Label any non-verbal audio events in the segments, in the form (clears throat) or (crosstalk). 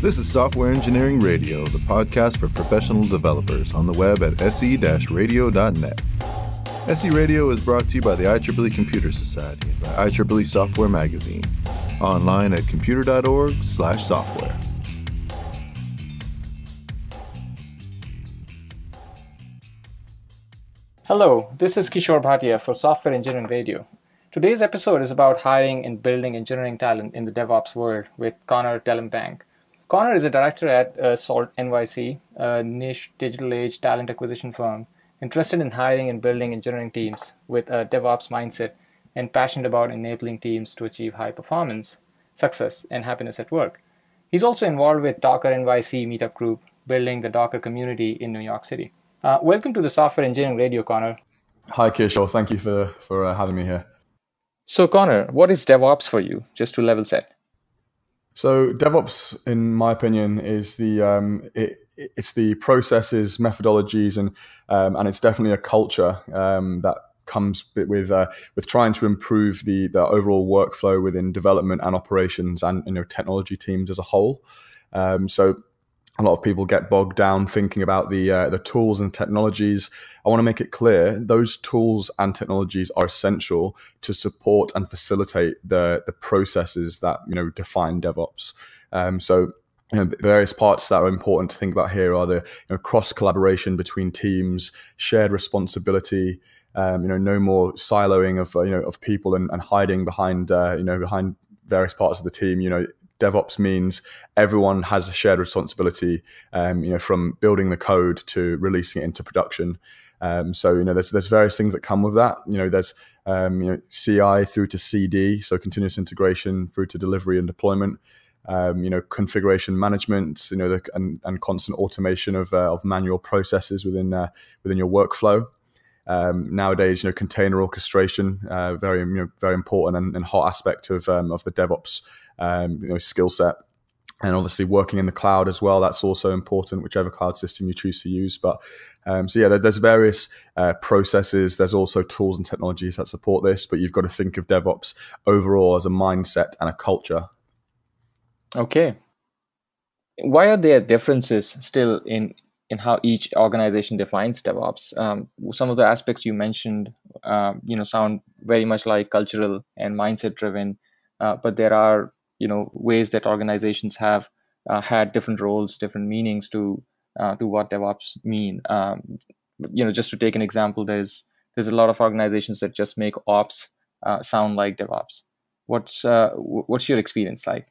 This is Software Engineering Radio, the podcast for professional developers on the web at se radio.net. SE Radio is brought to you by the IEEE Computer Society and by IEEE Software Magazine, online at computer.org/software. Hello, this is Kishore Bhatia for Software Engineering Radio. Today's episode is about hiring and building engineering talent in the DevOps world with Connor Tellenbank Connor is a director at uh, SALT NYC, a niche digital age talent acquisition firm interested in hiring and building engineering teams with a DevOps mindset and passionate about enabling teams to achieve high performance, success, and happiness at work. He's also involved with Docker NYC meetup group, building the Docker community in New York City. Uh, welcome to the Software Engineering Radio, Connor. Hi, Kishore. Thank you for, for uh, having me here. So, Connor, what is DevOps for you, just to level set? So DevOps, in my opinion, is the um, it, it's the processes, methodologies, and um, and it's definitely a culture um, that comes with uh, with trying to improve the the overall workflow within development and operations and you know technology teams as a whole. Um, so a lot of people get bogged down thinking about the uh, the tools and technologies. I want to make it clear those tools and technologies are essential to support and facilitate the the processes that you know define DevOps. Um, so you know, various parts that are important to think about here are the you know, cross collaboration between teams, shared responsibility. Um, you know, no more siloing of uh, you know of people and, and hiding behind uh, you know behind various parts of the team. You know, DevOps means everyone has a shared responsibility, um, you know, from building the code to releasing it into production. Um, so you know, there's there's various things that come with that. You know, there's um, you know CI through to CD, so continuous integration through to delivery and deployment. Um, you know, configuration management. You know, the, and, and constant automation of uh, of manual processes within uh, within your workflow. Um, nowadays, you know, container orchestration, uh, very you know, very important and, and hot aspect of um, of the DevOps um, you know, skill set. And obviously, working in the cloud as well, that's also important, whichever cloud system you choose to use. But um, so, yeah, there, there's various uh, processes. There's also tools and technologies that support this, but you've got to think of DevOps overall as a mindset and a culture. Okay. Why are there differences still in in how each organization defines DevOps. Um, some of the aspects you mentioned, uh, you know, sound very much like cultural and mindset driven, uh, but there are you know ways that organizations have uh, had different roles, different meanings to uh, to what DevOps mean. Um, you know, just to take an example, there's there's a lot of organizations that just make ops uh, sound like DevOps. What's uh, what's your experience like?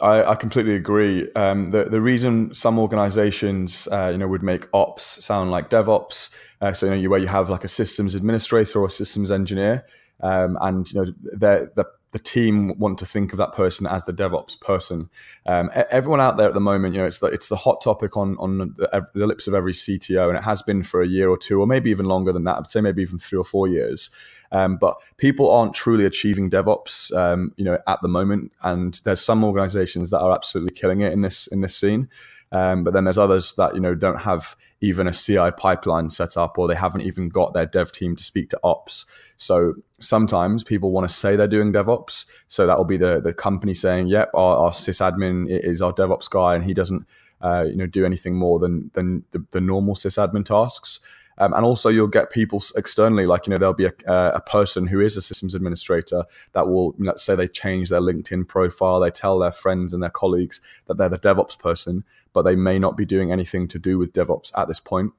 I, I completely agree. Um, the the reason some organizations uh, you know would make ops sound like DevOps, uh, so you know you, where you have like a systems administrator or systems engineer, um, and you know they're, they're the team want to think of that person as the DevOps person. Um, everyone out there at the moment, you know, it's the, it's the hot topic on on the, the, lips of every CTO, and it has been for a year or two, or maybe even longer than that. I'd say maybe even three or four years. Um, but people aren't truly achieving DevOps, um, you know, at the moment. And there's some organizations that are absolutely killing it in this in this scene. Um, but then there's others that you know don't have even a CI pipeline set up, or they haven't even got their dev team to speak to ops. So sometimes people want to say they're doing DevOps, so that will be the the company saying, "Yep, our, our sysadmin is our DevOps guy, and he doesn't." Uh, you know, do anything more than than the, the normal sysadmin tasks, um, and also, you'll get people externally, like, you know, there'll be a, uh, a person who is a systems administrator that will, say they change their LinkedIn profile, they tell their friends and their colleagues that they're the DevOps person, but they may not be doing anything to do with DevOps at this point.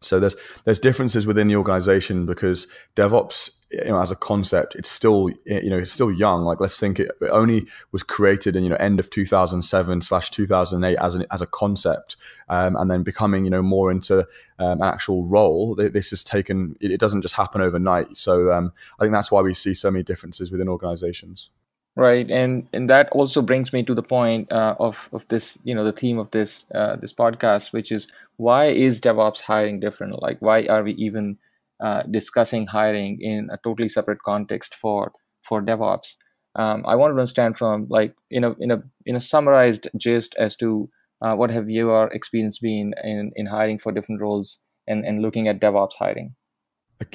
So there's there's differences within the organization because DevOps, you know, as a concept, it's still you know it's still young. Like let's think it only was created in you know end of 2007 slash 2008 as an as a concept, um, and then becoming you know more into um, an actual role. This is taken. It, doesn't just happen overnight. So um, I think that's why we see so many differences within organizations. Right, and and that also brings me to the point uh, of of this, you know, the theme of this uh, this podcast, which is why is DevOps hiring different? Like, why are we even uh, discussing hiring in a totally separate context for for DevOps? Um, I want to understand from like in a in a in a summarized gist as to uh, what have your experience been in in hiring for different roles and and looking at DevOps hiring.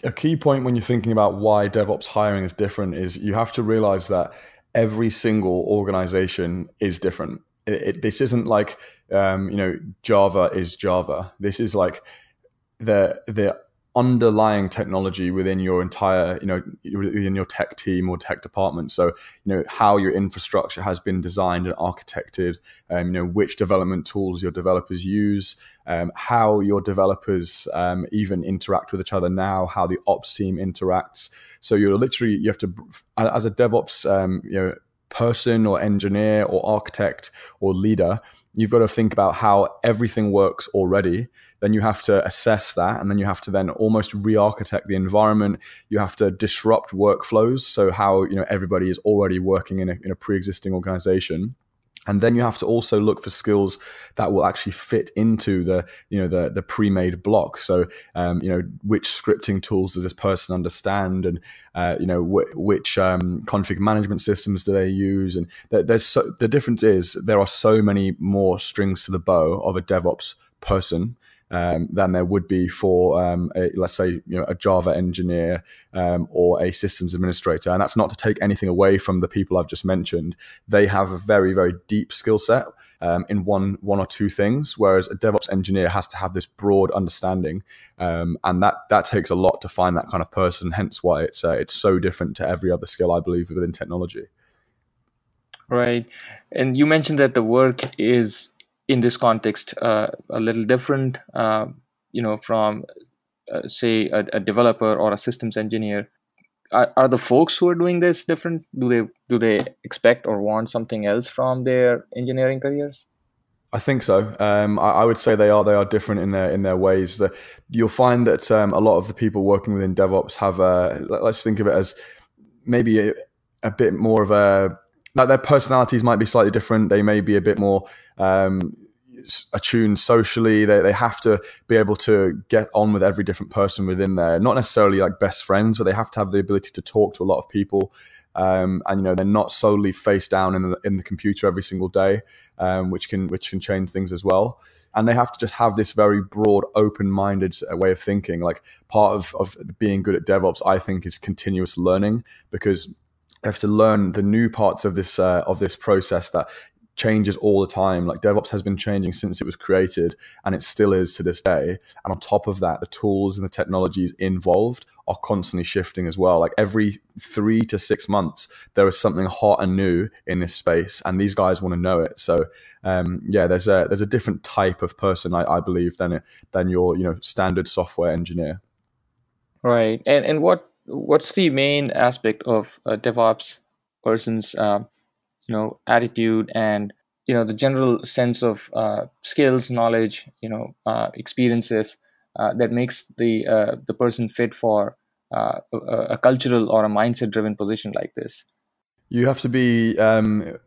A key point when you're thinking about why DevOps hiring is different is you have to realize that every single organization is different. It, it, this isn't like um, you know Java is Java. This is like the the underlying technology within your entire you know within your tech team or tech department so you know how your infrastructure has been designed and architected um, you know which development tools your developers use um, how your developers um, even interact with each other now how the ops team interacts so you're literally you have to as a devops um, you know person or engineer or architect or leader you've got to think about how everything works already then you have to assess that and then you have to then almost re-architect the environment you have to disrupt workflows so how you know everybody is already working in a, in a pre-existing organization and then you have to also look for skills that will actually fit into the you know the the pre-made block so um, you know which scripting tools does this person understand and uh, you know wh- which um, config management systems do they use and th- there's so, the difference is there are so many more strings to the bow of a devops person um, than there would be for, um, a, let's say, you know, a Java engineer um, or a systems administrator. And that's not to take anything away from the people I've just mentioned. They have a very, very deep skill set. Um, in one one or two things, whereas a DevOps engineer has to have this broad understanding, um, and that that takes a lot to find that kind of person. Hence, why it's uh, it's so different to every other skill I believe within technology. Right, and you mentioned that the work is in this context uh, a little different, uh, you know, from uh, say a, a, developer or a systems engineer. Are, are, the folks who are doing this different? Do they do they expect or want something else from their engineering careers? I think so. Um, I, I, would say they are they are different in their in their ways. That you'll find that um, a lot of the people working within DevOps have a uh, let's think of it as maybe a, a bit more of a like their personalities might be slightly different. They may be a bit more um, attuned socially. They, they have to be able to get on with every different person within there. Not necessarily like best friends, but they have to have the ability to talk to a lot of people. Um, and you know they're not solely face down in the, in the computer every single day, um, which can which can change things as well. And they have to just have this very broad, open minded uh, way of thinking. Like part of of being good at DevOps, I think, is continuous learning because have to learn the new parts of this uh, of this process that changes all the time. Like DevOps has been changing since it was created, and it still is to this day. And on top of that, the tools and the technologies involved are constantly shifting as well. Like every three to six months, there is something hot and new in this space, and these guys want to know it. So, um, yeah, there's a there's a different type of person I, I believe than than your you know standard software engineer. Right, and and what what's the main aspect of a DevOps person's uh, you know attitude and you know the general sense of uh, skills, knowledge, you know uh, experiences uh, that makes the uh, the person fit for uh, a, a, cultural or a mindset driven position like this. You have to be um,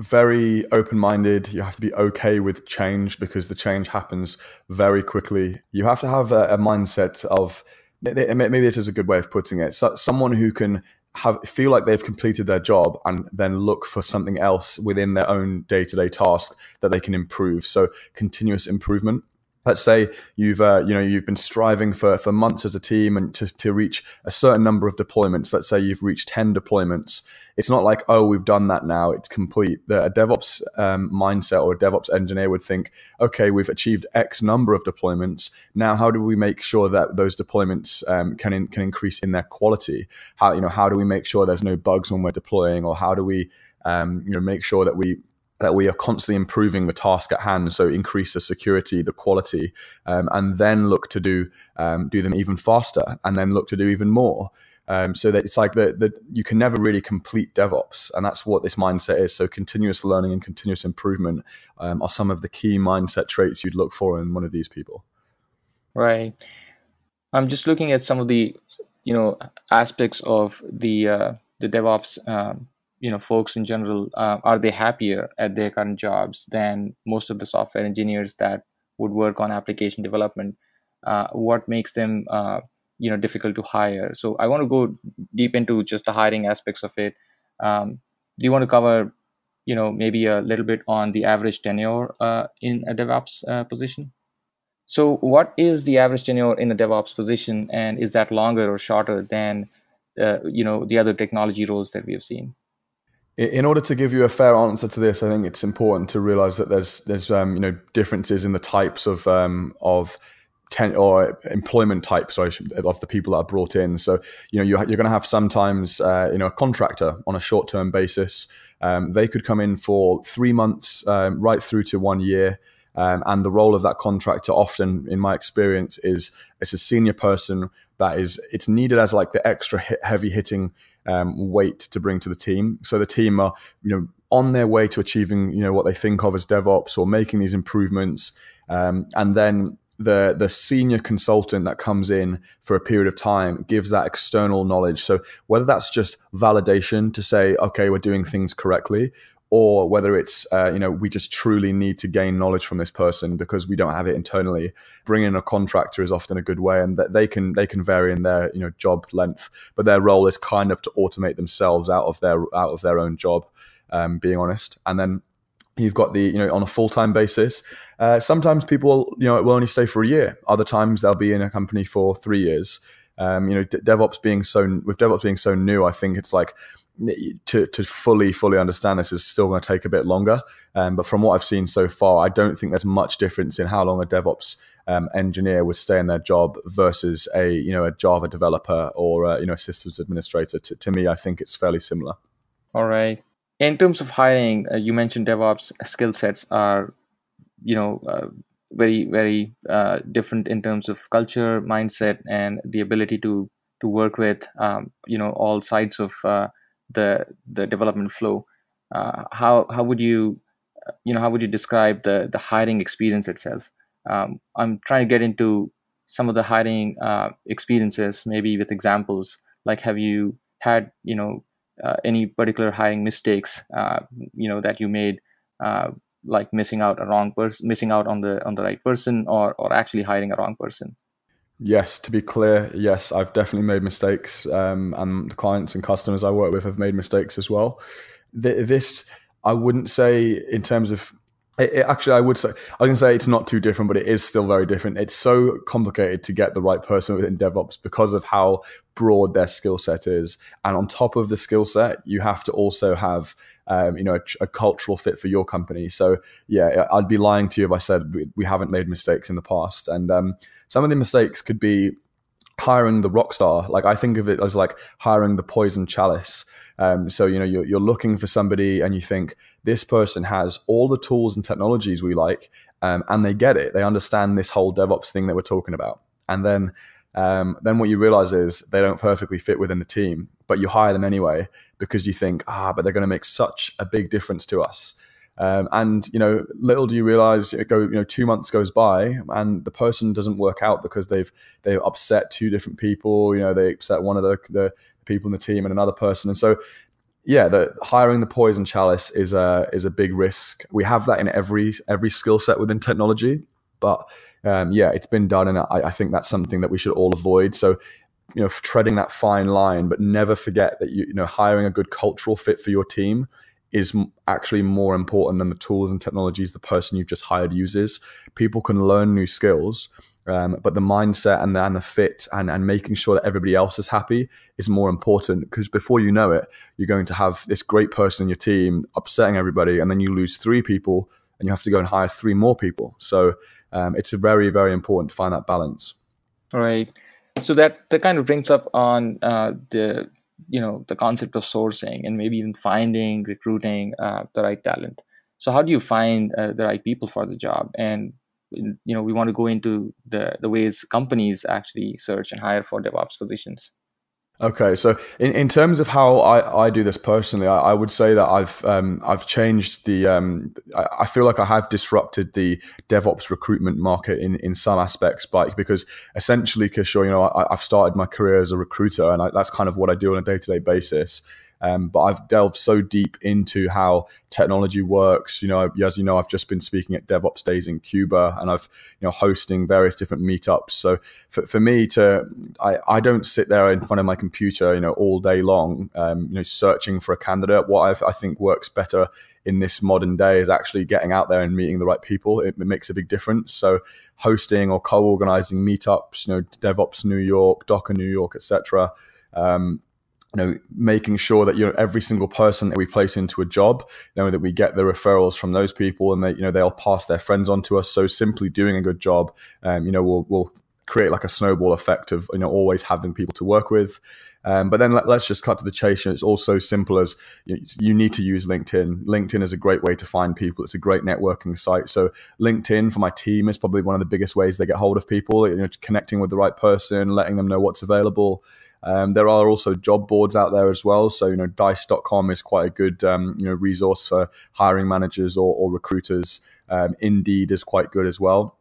very open minded. You have to be okay with change because the change happens very quickly. You have to have a, a mindset of maybe this is a good way of putting it. So, someone who can have feel like they've completed their job and then look for something else within their own day-to-day task that they can improve so continuous improvement let's say you've uh, you know you've been striving for for months as a team and to, to reach a certain number of deployments let's say you've reached 10 deployments it's not like oh we've done that now it's complete the, a devops um, mindset or a devops engineer would think okay we've achieved x number of deployments now how do we make sure that those deployments um, can in, can increase in their quality how you know how do we make sure there's no bugs when we're deploying or how do we um, you know make sure that we that we are constantly improving the task at hand, so increase the security, the quality, um, and then look to do um, do them even faster, and then look to do even more. Um, so that it's like that you can never really complete DevOps, and that's what this mindset is. So continuous learning and continuous improvement um, are some of the key mindset traits you'd look for in one of these people. Right. I'm just looking at some of the you know aspects of the uh, the DevOps um, you know folks in general uh, are they happier at their current jobs than most of the software engineers that would work on application development uh, what makes them uh, you know difficult to hire so i want to go deep into just the hiring aspects of it um, do you want to cover you know maybe a little bit on the average tenure uh, in a devops uh, position so what is the average tenure in a devops position and is that longer or shorter than uh, you know the other technology roles that we have seen in order to give you a fair answer to this, I think it's important to realize that there's there's um, you know differences in the types of um, of ten or employment types sorry, of the people that are brought in. So you know you're, you're going to have sometimes uh, you know a contractor on a short term basis. Um, they could come in for three months um, right through to one year. Um, and the role of that contractor, often in my experience, is it's a senior person that is it's needed as like the extra heavy hitting um, weight to bring to the team. So the team are, you know, on their way to achieving, you know, what they think of as DevOps or making these improvements. Um, and then the the senior consultant that comes in for a period of time gives that external knowledge so whether that's just validation to say okay we're doing things correctly or whether it's uh, you know we just truly need to gain knowledge from this person because we don't have it internally. Bringing in a contractor is often a good way, and that they can they can vary in their you know job length, but their role is kind of to automate themselves out of their out of their own job. Um, being honest, and then you've got the you know on a full-time basis uh, sometimes people you know will only stay for a year other times they'll be in a company for three years um, you know devops being so with devops being so new i think it's like to, to fully fully understand this is still going to take a bit longer. Um, but from what I've seen so far, I don't think there's much difference in how long a DevOps um, engineer would stay in their job versus a you know a Java developer or a, uh, you know a systems administrator. To, to me, I think it's fairly similar. All right. In terms of hiring, uh, you mentioned DevOps skill sets are you know uh, very very uh, different in terms of culture, mindset, and the ability to to work with um, you know all sides of uh, the the development flow, uh, how how would you you know how would you describe the the hiring experience itself? Um, I'm trying to get into some of the hiring uh, experiences, maybe with examples like have you had you know uh, any particular hiring mistakes uh, you know that you made? Uh, like missing out a wrong person missing out on the on the right person or or actually hiring a wrong person Yes, to be clear, yes, I've definitely made mistakes, um, and the clients and customers I work with have made mistakes as well. this, I wouldn't say in terms of it, it, actually, I would say I can say it's not too different, but it is still very different. It's so complicated to get the right person within DevOps because of how broad their skill set is, and on top of the skill set, you have to also have um, you know a, a, cultural fit for your company. So yeah, I'd be lying to you if I said we, we haven't made mistakes in the past, and um, some of the mistakes could be hiring the rock star. Like I think of it as like hiring the poison chalice. Um, so you know you're, you're looking for somebody and you think this person has all the tools and technologies we like, um, and they get it. They understand this whole DevOps thing that we're talking about. And then um, then what you realize is they don't perfectly fit within the team, but you hire them anyway because you think ah, but they're going to make such a big difference to us. Um, and you know, little do you realize, it go you know, two months goes by, and the person doesn't work out because they've they've upset two different people. You know, they upset one of the the, people in the team and another person. And so, yeah, the hiring the poison chalice is a is a big risk. We have that in every every skill set within technology, but um, yeah, it's been done, and I, I think that's something that we should all avoid. So you know treading that fine line but never forget that you, you know hiring a good cultural fit for your team is actually more important than the tools and technologies the person you've just hired uses. People can learn new skills, um, but the mindset and the, and the fit and, and making sure that everybody else is happy is more important because before you know it, you're going to have this great person in your team upsetting everybody, and then you lose three people and you have to go and hire three more people. So um, it's very, very important to find that balance. All right. So that, that kind of brings up on uh, the you know the concept of sourcing and maybe even finding recruiting uh, the right talent so how do you find uh, the right people for the job and you know we want to go into the the ways companies actually search and hire for devops positions Okay, so in, in terms of how I, I do this personally, I, I would say that I've um, I've changed the um, I, I, feel like I have disrupted the DevOps recruitment market in, in some aspects, Bike, because essentially, Kishore, you know, I, have started my career as a recruiter, and I, that's kind of what I do on a day to day basis. Um, but I've delved so deep into how technology works. You know, as you know, I've just been speaking at DevOps Days in Cuba, and I've you know hosting various different meetups. So for, for me to, I, I don't sit there in front of my computer, you know, all day long, um, you know, searching for a candidate. What I've, I think works better in this modern day is actually getting out there and meeting the right people. It, it makes a big difference. So hosting or co-organizing meetups, you know, DevOps New York, Docker New York, etc. Um, you know, making sure that you know every single person that we place into a job, you know, that we get the referrals from those people, and they, you know, they'll pass their friends on to us. So simply doing a good job, um, you know, will will create like a snowball effect of you know always having people to work with. Um, but then let, us just cut to the chase. It's also simple as you, you, need to use LinkedIn. LinkedIn is a great way to find people. It's a great networking site. So LinkedIn for my team is probably one of the biggest ways they get hold of people. You know, connecting with the right person, letting them know what's available. Um, there are also job boards out there as well. So, you know, dice.com is quite a good, um, you know, resource for hiring managers or, or recruiters. Um, Indeed is quite good as well.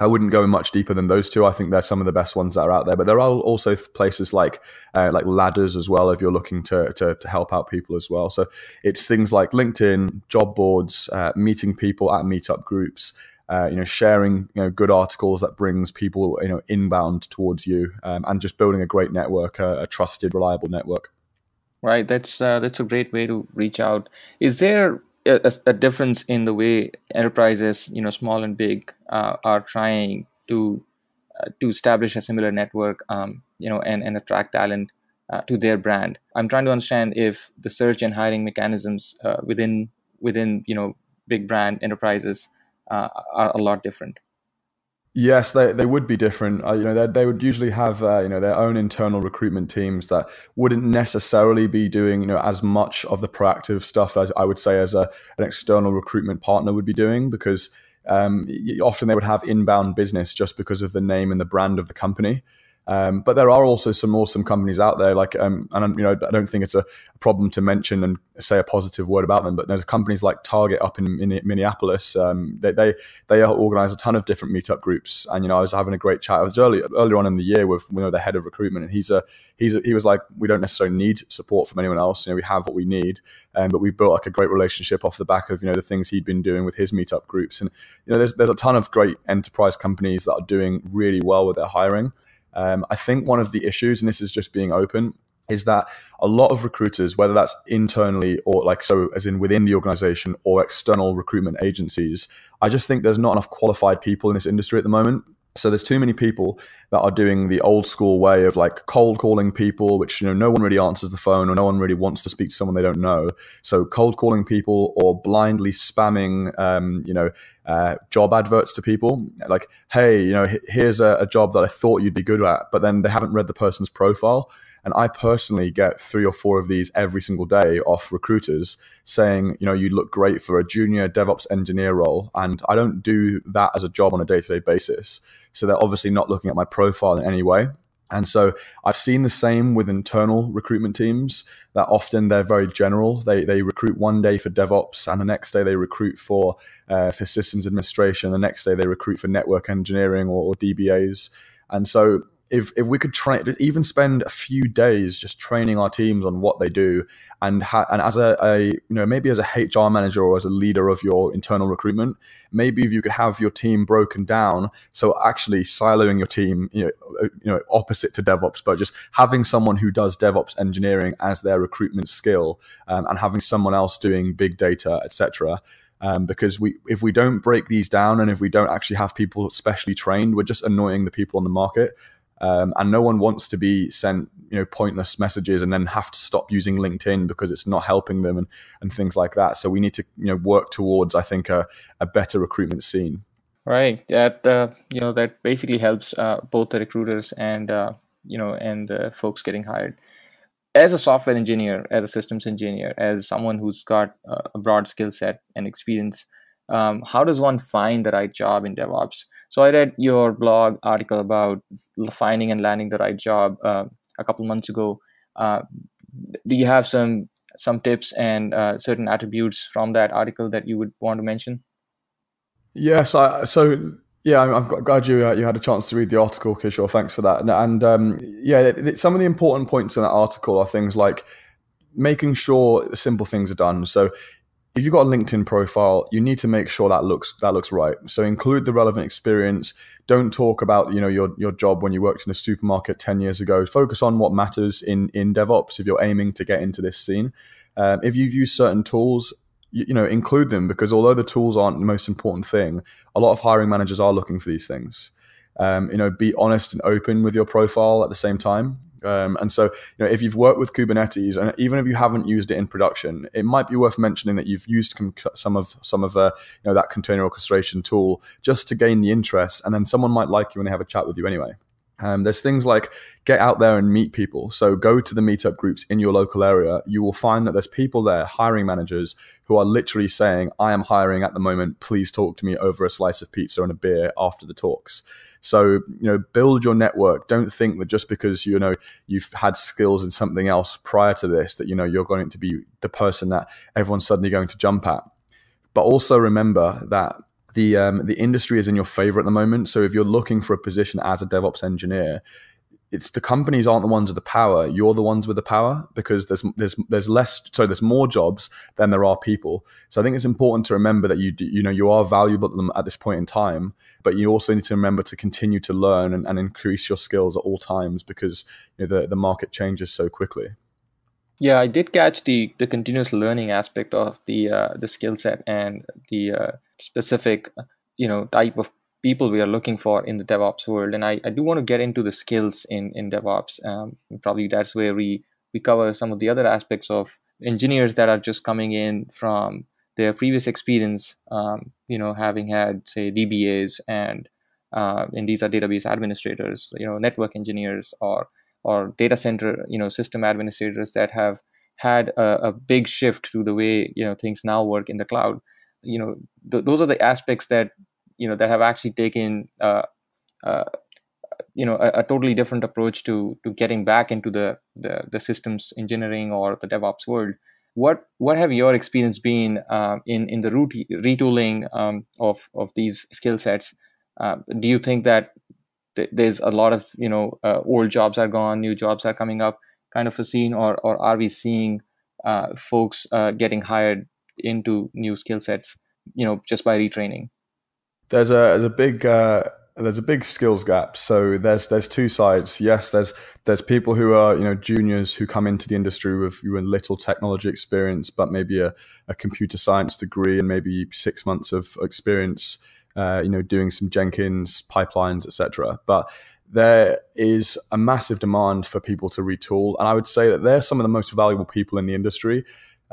I wouldn't go much deeper than those two. I think they're some of the best ones that are out there. But there are also places like uh, like ladders as well if you're looking to, to, to help out people as well. So it's things like LinkedIn, job boards, uh, meeting people at meetup groups, uh, you know, sharing you know good articles that brings people you know inbound towards you, um, and just building a great network, a, a trusted, reliable network. Right, that's uh, that's a great way to reach out. Is there a, a, difference in the way enterprises, you know, small and big, uh, are trying to uh, to establish a similar network, um, you know, and, and attract talent uh, to their brand? I'm trying to understand if the search and hiring mechanisms within within you know big brand enterprises uh, are a lot different. Yes, they, they would be different. Uh, you know, they would usually have uh, you know their own internal recruitment teams that wouldn't necessarily be doing you know as much of the proactive stuff as I would say as a, an external recruitment partner would be doing because um, often they would have inbound business just because of the name and the brand of the company. Um, but there are also some awesome companies out there, like um, and you know I don't think it's a problem to mention and say a positive word about them. But there's companies like Target up in, in Minneapolis. Um, they, they they organize a ton of different meetup groups, and you know I was having a great chat. was early earlier on in the year with you know the head of recruitment, and he's a he's a, he was like we don't necessarily need support from anyone else. You know we have what we need, um, but we built like a great relationship off the back of you know the things he'd been doing with his meetup groups, and you know there's there's a ton of great enterprise companies that are doing really well with their hiring. Um, I think one of the issues, and this is just being open, is that a lot of recruiters, whether that's internally or like so, as in within the organization or external recruitment agencies, I just think there's not enough qualified people in this industry at the moment. So there's too many people that are doing the old school way of like cold calling people, which you know no one really answers the phone or no one really wants to speak to someone they don't know. So cold calling people or blindly spamming, um, you know, uh, job adverts to people like, hey, you know, here's a, a job that I thought you'd be good at, but then they haven't read the person's profile. And I personally get three or four of these every single day off recruiters saying, you know, you look great for a junior DevOps engineer role. And I don't do that as a job on a day to day basis. So they're obviously not looking at my profile in any way. And so I've seen the same with internal recruitment teams that often they're very general. They, they recruit one day for DevOps and the next day they recruit for, uh, for systems administration. The next day they recruit for network engineering or, or DBAs. And so if if we could train, even spend a few days just training our teams on what they do, and ha- and as a, a, you know maybe as a HR manager or as a leader of your internal recruitment, maybe if you could have your team broken down, so actually siloing your team, you know, uh, you know, opposite to DevOps, but just having someone who does DevOps engineering as their recruitment skill, um, and having someone else doing big data, etc. Um, because we if we don't break these down and if we don't actually have people specially trained, we're just annoying the people on the market. Um, and no one wants to be sent you know pointless messages and then have to stop using LinkedIn because it's not helping them and and things like that. So we need to you know work towards I think a, a better recruitment scene. Right. That uh, you know that basically helps uh, both the recruiters and uh, you know and the folks getting hired. As a software engineer, as a systems engineer, as someone who's got uh, a broad skill set and experience um, how does one find the right job in DevOps? So I read your blog article about finding and landing the right job uh, a couple months ago. Uh, do you have some some tips and uh, certain attributes from that article that you would want to mention? Yes, I, so yeah, I'm, glad you uh, you had a chance to read the article, Kishore. Thanks for that. And, and um, yeah, it, it, some of the important points in that article are things like making sure simple things are done. So if you've got a LinkedIn profile, you need to make sure that looks that looks right. So include the relevant experience. Don't talk about you know your your job when you worked in a supermarket ten years ago. Focus on what matters in in DevOps if you're aiming to get into this scene. Um, if you've used certain tools, you, you know include them because although the tools aren't the most important thing, a lot of hiring managers are looking for these things. Um, you know, be honest and open with your profile at the same time. Um, and so, you know, if you've worked with Kubernetes, and even if you haven't used it in production, it might be worth mentioning that you've used some of some of uh, you know that container orchestration tool just to gain the interest, and then someone might like you and have a chat with you anyway. Um, there's things like get out there and meet people. So go to the meetup groups in your local area. You will find that there's people there, hiring managers, who are literally saying, I am hiring at the moment. Please talk to me over a slice of pizza and a beer after the talks. So, you know, build your network. Don't think that just because, you know, you've had skills in something else prior to this, that, you know, you're going to be the person that everyone's suddenly going to jump at. But also remember that the um, the industry is in your favor at the moment. So if you're looking for a position as a DevOps engineer, it's the companies aren't the ones with the power. You're the ones with the power because there's there's there's less so there's more jobs than there are people. So I think it's important to remember that you you know you are valuable at this point in time, but you also need to remember to continue to learn and, and increase your skills at all times because you know, the the market changes so quickly. Yeah, I did catch the the continuous learning aspect of the uh, the skill set and the uh, specific uh, you know type of people we are looking for in the DevOps world. And I, I do want to get into the skills in in DevOps. Um, probably that's where we we cover some of the other aspects of engineers that are just coming in from their previous experience. Um, you know, having had say DBAs and uh, and these are database administrators, you know, network engineers or or data center, you know, system administrators that have had a, a big shift to the way you know things now work in the cloud you know th- those are the aspects that you know that have actually taken uh, uh, you know a, a, totally different approach to to getting back into the, the, the systems engineering or the DevOps world. What what have your experience been uh, in in the root retooling um, of of these skill sets? Um, do you think that th- there's a lot of you know uh, old jobs are gone, new jobs are coming up, kind of a scene, or or are we seeing uh, folks uh, getting hired into new skill sets you know just by retraining there's a there's a big uh, there's a big skills gap so there's there's two sides yes there's there's people who are you know juniors who come into the industry with you little technology experience but maybe a, a computer science degree and maybe six months of experience uh, you know doing some jenkins pipelines etc but there is a massive demand for people to retool and i would say that they're some of the most valuable people in the industry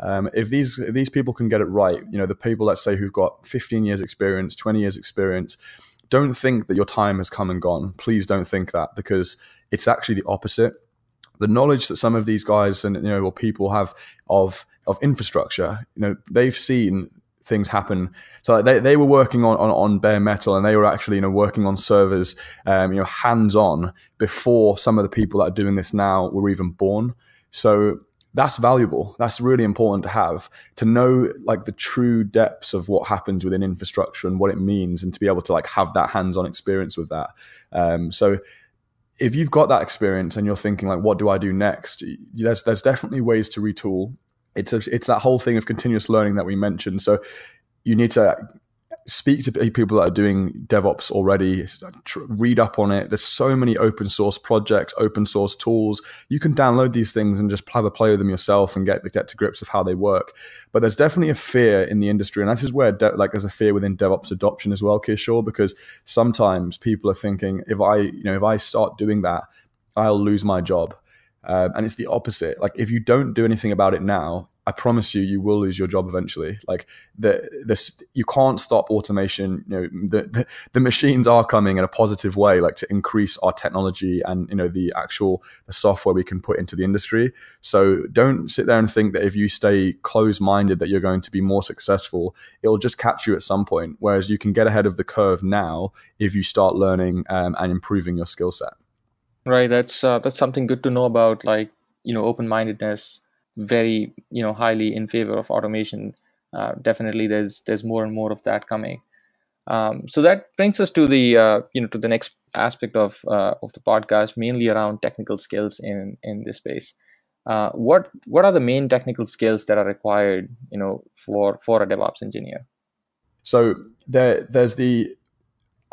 um, if these if these people can get it right, you know, the people, let's say, who've got 15 years experience, 20 years experience, don't think that your time has come and gone. Please don't think that because it's actually the opposite. The knowledge that some of these guys and you know or people have of of infrastructure, you know, they've seen things happen. So they, they were working on, on, on bare metal and they were actually, you know, working on servers, um, you know, hands on before some of the people that are doing this now were even born. So that's valuable. That's really important to have to know like the true depths of what happens within infrastructure and what it means, and to be able to like have that hands-on experience with that. Um, so if you've got that experience and you're thinking like, what do I do next? There's there's definitely ways to retool. It's a, it's that whole thing of continuous learning that we mentioned. So you need to speak to people that are doing DevOps already, read up on it. There's so many open source projects, open source tools. You can download these things and just have a play with them yourself and get, get to grips of how they work. But there's definitely a fear in the industry. And this is where de- like there's a fear within DevOps adoption as well, Kishore, because sometimes people are thinking, if I, you know, if I start doing that, I'll lose my job. Uh, and it's the opposite. Like if you don't do anything about it now, I promise you, you will lose your job eventually. Like the this, you can't stop automation. You know, the, the, the machines are coming in a positive way, like to increase our technology and you know the actual the software we can put into the industry. So don't sit there and think that if you stay close minded that you're going to be more successful. It'll just catch you at some point. Whereas you can get ahead of the curve now if you start learning um, and improving your skill set. Right. That's uh, that's something good to know about. Like you know, open mindedness very you know highly in favor of automation. Uh, definitely, there's there's more and more of that coming. Um, so that brings us to the uh, you know to the next aspect of uh, of the podcast, mainly around technical skills in in this space. Uh, what what are the main technical skills that are required you know for for a DevOps engineer? So there there's the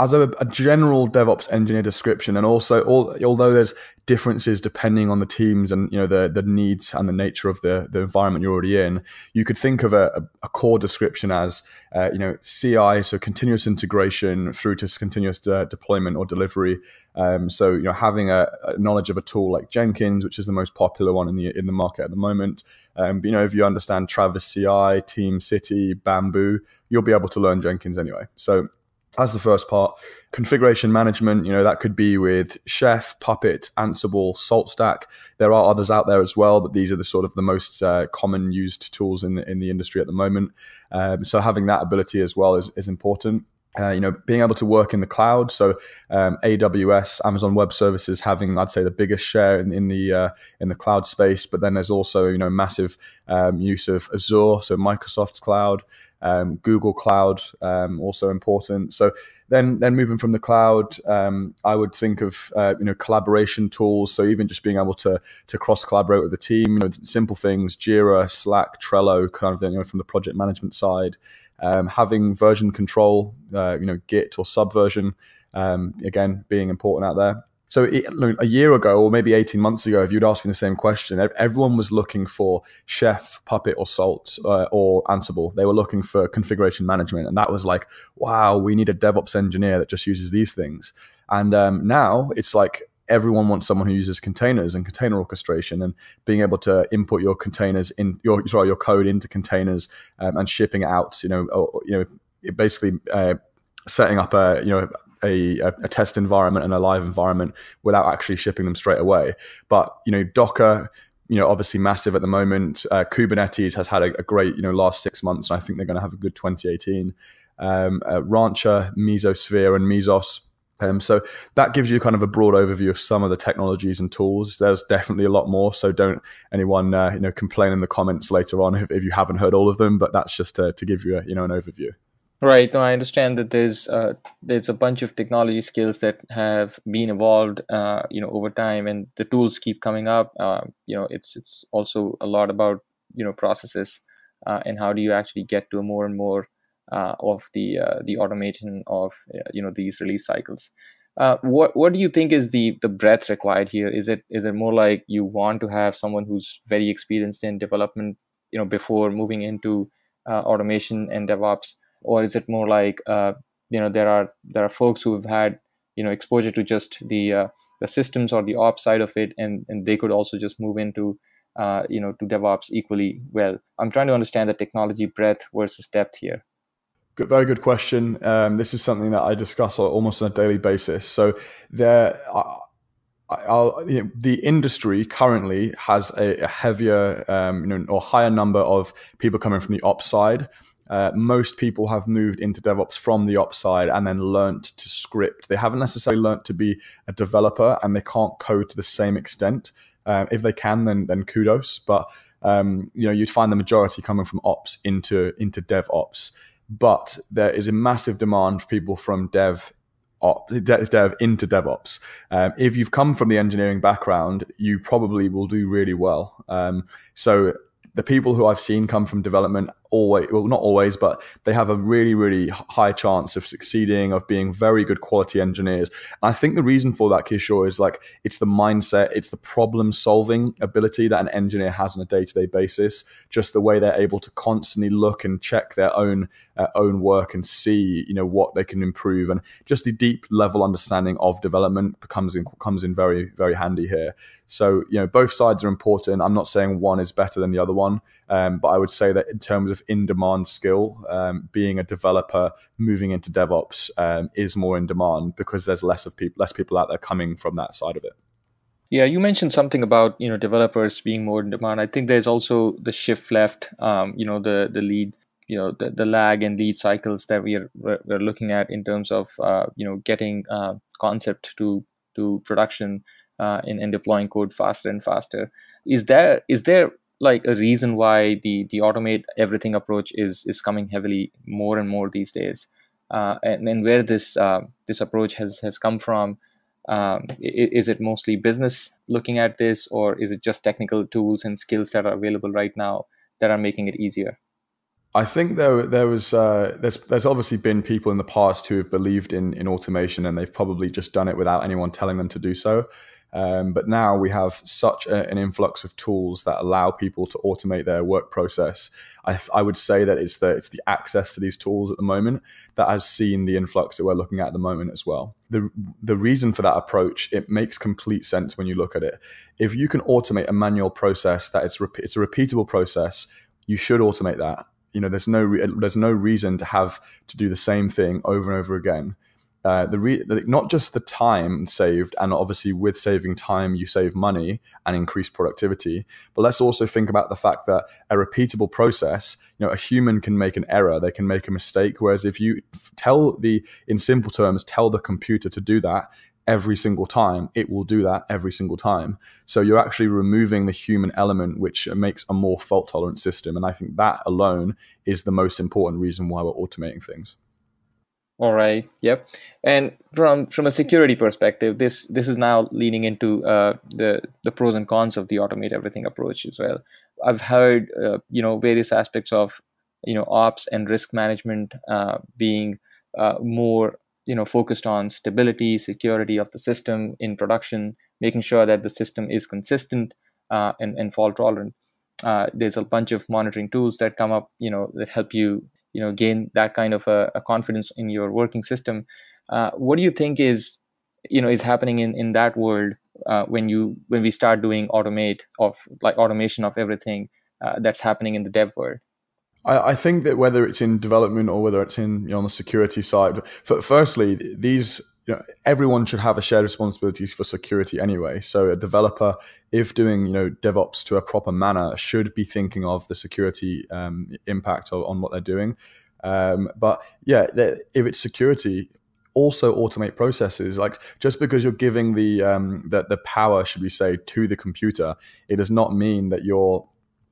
as a, a general DevOps engineer description, and also all, although there's differences depending on the teams and you know the the needs and the nature of the the environment you're already in. You could think of a, a core description as uh, you know CI, so continuous integration through to continuous de- uh, deployment or delivery. Um, so you know having a, a, knowledge of a tool like Jenkins, which is the most popular one in the in the market at the moment. Um, but, you know if you understand Travis CI, Team City, Bamboo, you'll be able to learn Jenkins anyway. So as the first part. Configuration management, you know, that could be with Chef, Puppet, Ansible, SaltStack. There are others out there as well, but these are the sort of the most uh, common used tools in the, in the industry at the moment. Um, so having that ability as well is, is important. Uh, you know, being able to work in the cloud. So um, AWS, Amazon Web Services, having I'd say the biggest share in, in the uh, in the cloud space. But then there's also you know massive um, use of Azure, so Microsoft's cloud, um, Google Cloud, um, also important. So then then moving from the cloud, um, I would think of uh, you know collaboration tools. So even just being able to to cross collaborate with the team, you know, simple things, Jira, Slack, Trello, kind of thing, you know, from the project management side. Um, having version control, uh, you know, Git or Subversion, um, again, being important out there. So it, a year ago, or maybe 18 months ago, if you'd asked me the same question, everyone was looking for Chef, Puppet, or Salt, uh, or Ansible. They were looking for configuration management, and that was like, wow, we need a DevOps engineer that just uses these things. And um, now it's like everyone wants someone who uses containers and container orchestration and being able to input your containers in your sorry your code into containers um, and shipping it out you know or, you know basically uh, setting up a you know a, a, test environment and a live environment without actually shipping them straight away but you know docker you know obviously massive at the moment uh, kubernetes has had a, a, great you know last six months and i think they're going to have a good 2018 um, uh, rancher mesosphere and mesos um, so that gives you kind of a broad overview of some of the technologies and tools. There's definitely a lot more, so don't anyone uh, you know complain in the comments later on if, if, you haven't heard all of them. But that's just to, to give you a, you know an overview. Right. No, I understand that there's uh, there's a bunch of technology skills that have been evolved, uh, you know, over time, and the tools keep coming up. Uh, you know, it's it's also a lot about you know processes uh, and how do you actually get to a more and more uh, of the uh, the automation of uh, you know these release cycles. Uh, what what do you think is the the breadth required here? Is it is it more like you want to have someone who's very experienced in development, you know, before moving into uh, automation and DevOps, or is it more like uh, you know there are there are folks who have had you know exposure to just the the systems or the ops side of it, and and they could also just move into you know to DevOps equally well? I'm trying to understand the technology breadth versus depth here. Good, very good question. Um, this is something that I discuss almost on a daily basis. So there, I, you know, the industry currently has a, a heavier um, you know, or higher number of people coming from the ops side. Uh, most people have moved into DevOps from the ops side and then learnt to script. They haven't necessarily learnt to be a developer, and they can't code to the same extent. Uh, if they can, then then kudos. But um, you know, you'd find the majority coming from ops into into DevOps but there is a massive demand for people from dev op, de- dev into DevOps. Um, if you've come from the engineering background, you probably will do really well. Um, so the people who I've seen come from development always well not always but they have a really really high chance of succeeding of being very good quality engineers and i think the reason for that kishore is like it's the mindset it's the problem solving ability that an engineer has on a day-to-day basis just the way they're able to constantly look and check their own uh, own work and see you know what they can improve and just the deep level understanding of development becomes in, comes in very very handy here so you know both sides are important i'm not saying one is better than the other one um, but I would say that in terms of in demand skill, um, being a developer moving into DevOps um, is more in demand because there's less of people less people out there coming from that side of it. Yeah, you mentioned something about you know developers being more in demand. I think there's also the shift left. Um, you know the the lead you know the, the lag and lead cycles that we are we're looking at in terms of uh, you know getting uh, concept to to production uh, and, and deploying code faster and faster. Is there is there like a reason why the the automate everything approach is is coming heavily more and more these days, uh, and, and where this uh, this approach has has come from. Um, is it mostly business looking at this, or is it just technical tools and skills that are available right now that are making it easier? I think there there was uh, there's there's obviously been people in the past who have believed in in automation and they've probably just done it without anyone telling them to do so. Um, but now we have such a, an influx of tools that allow people to automate their work process. I, I, would say that it's the it's the access to these tools at the moment that has seen the influx that we're looking at at the moment as well. The the reason for that approach it makes complete sense when you look at it. If you can automate a manual process that it's re- it's a repeatable process, you should automate that you know there's no re- there's no reason to have to do the same thing over and over again uh, the re- not just the time saved, and obviously with saving time, you save money and increase productivity. But let's also think about the fact that a repeatable process, you know, a human can make an error, they can make a mistake. Whereas if you tell the, in simple terms, tell the computer to do that, every single time, it will do that every single time. So you're actually removing the human element, which makes a more fault tolerant system. And I think that alone is the most important reason why we're automating things. All right. Yep. And from from a security perspective, this this is now leaning into uh, the the pros and cons of the automate everything approach as well. I've heard uh, you know various aspects of you know ops and risk management uh, being uh, more you know focused on stability security of the system in production making sure that the system is consistent uh, and, and fault tolerant uh, there's a bunch of monitoring tools that come up you know that help you you know gain that kind of a, a confidence in your working system uh, what do you think is you know is happening in in that world uh, when you when we start doing automate of like automation of everything uh, that's happening in the dev world I, I think that whether it's in development or whether it's in you know, on the security side, firstly, these you know, everyone should have a shared responsibility for security anyway. So a developer, if doing you know DevOps to a proper manner, should be thinking of the security um, impact of, on what they're doing. Um, but yeah, if it's security, also automate processes. Like just because you're giving the um, that the power, should we say, to the computer, it does not mean that you're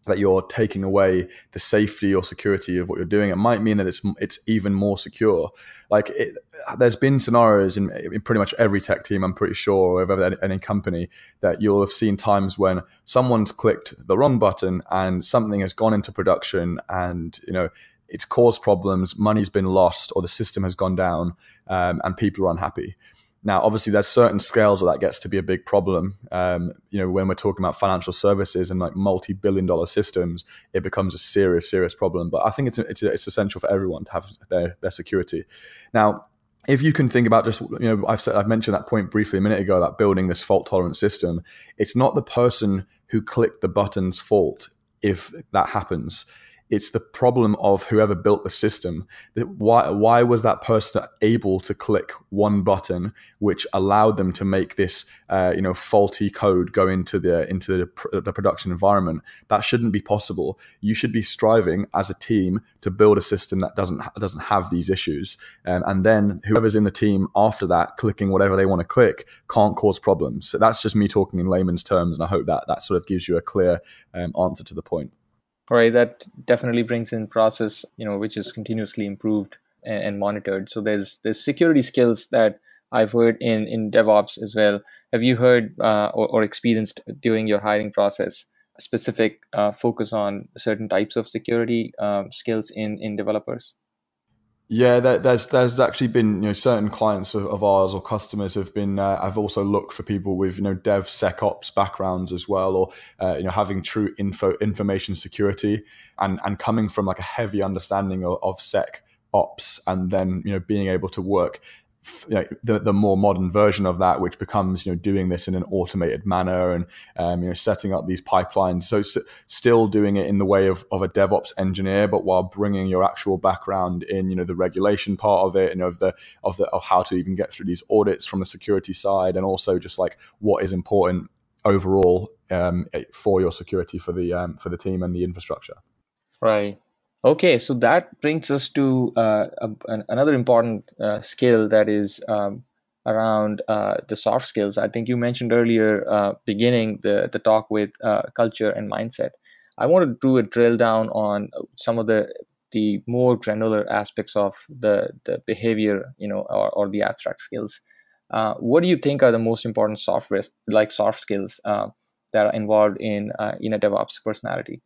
that you're taking away the safety or security of what you're doing. It might mean that it's it's even more secure. Like it, there's been scenarios in, in, pretty much every tech team, I'm pretty sure, or any company that you'll have seen times when someone's clicked the wrong button and something has gone into production, and you know it's caused problems, money's been lost, or the system has gone down, um, and people are unhappy. Now, obviously, there's certain scales where that gets to be a big problem. Um, you know, when we're talking about financial services and like multi-billion-dollar systems, it becomes a serious, serious problem. But I think it's it's, it's essential for everyone to have their their security. Now, if you can think about just you know I've said, I've mentioned that point briefly a minute ago about building this fault tolerant system. It's not the person who clicked the button's fault if that happens it's the problem of whoever built the system. Why, why was that person able to click one button, which allowed them to make this, uh, you know, faulty code go into the into the, the production environment? That shouldn't be possible. You should be striving as a team to build a system that doesn't doesn't have these issues, um, and then whoever's in the team after that, clicking whatever they want to click, can't cause problems. So that's just me talking in layman's terms, and I hope that that sort of gives you a clear um, answer to the point all right that definitely brings in process you know which is continuously improved and, and monitored so there's there's security skills that I've heard in in DevOps as well. Have you heard uh, or, or, experienced during your hiring process specific uh, focus on certain types of security um, skills in in developers? Yeah, there's there's actually been you know certain clients of, of ours or customers have been. Uh, I've also looked for people with you know dev Ops backgrounds as well, or uh, you know having true info information security and and coming from like a heavy understanding of, of Sec ops and then you know being able to work you know, the the more modern version of that, which becomes you know doing this in an automated manner and um, you know setting up these pipelines. So s- still doing it in the way of, of a DevOps engineer, but while bringing your actual background in you know the regulation part of it and of the of the of how to even get through these audits from the security side, and also just like what is important overall um, eh, for your security for the um, for the team and the infrastructure. Right. Okay, so that brings us to uh, a, an, another important uh, skill that is um, around uh, the soft skills. I think you mentioned earlier, uh, beginning the, the talk with uh, culture and mindset. I wanted to do a drill down on some of the the more granular aspects of the, the behavior, you know, or, or the abstract skills. Uh, what do you think are the most important soft risk, like soft skills that are involved in in a DevOps personality?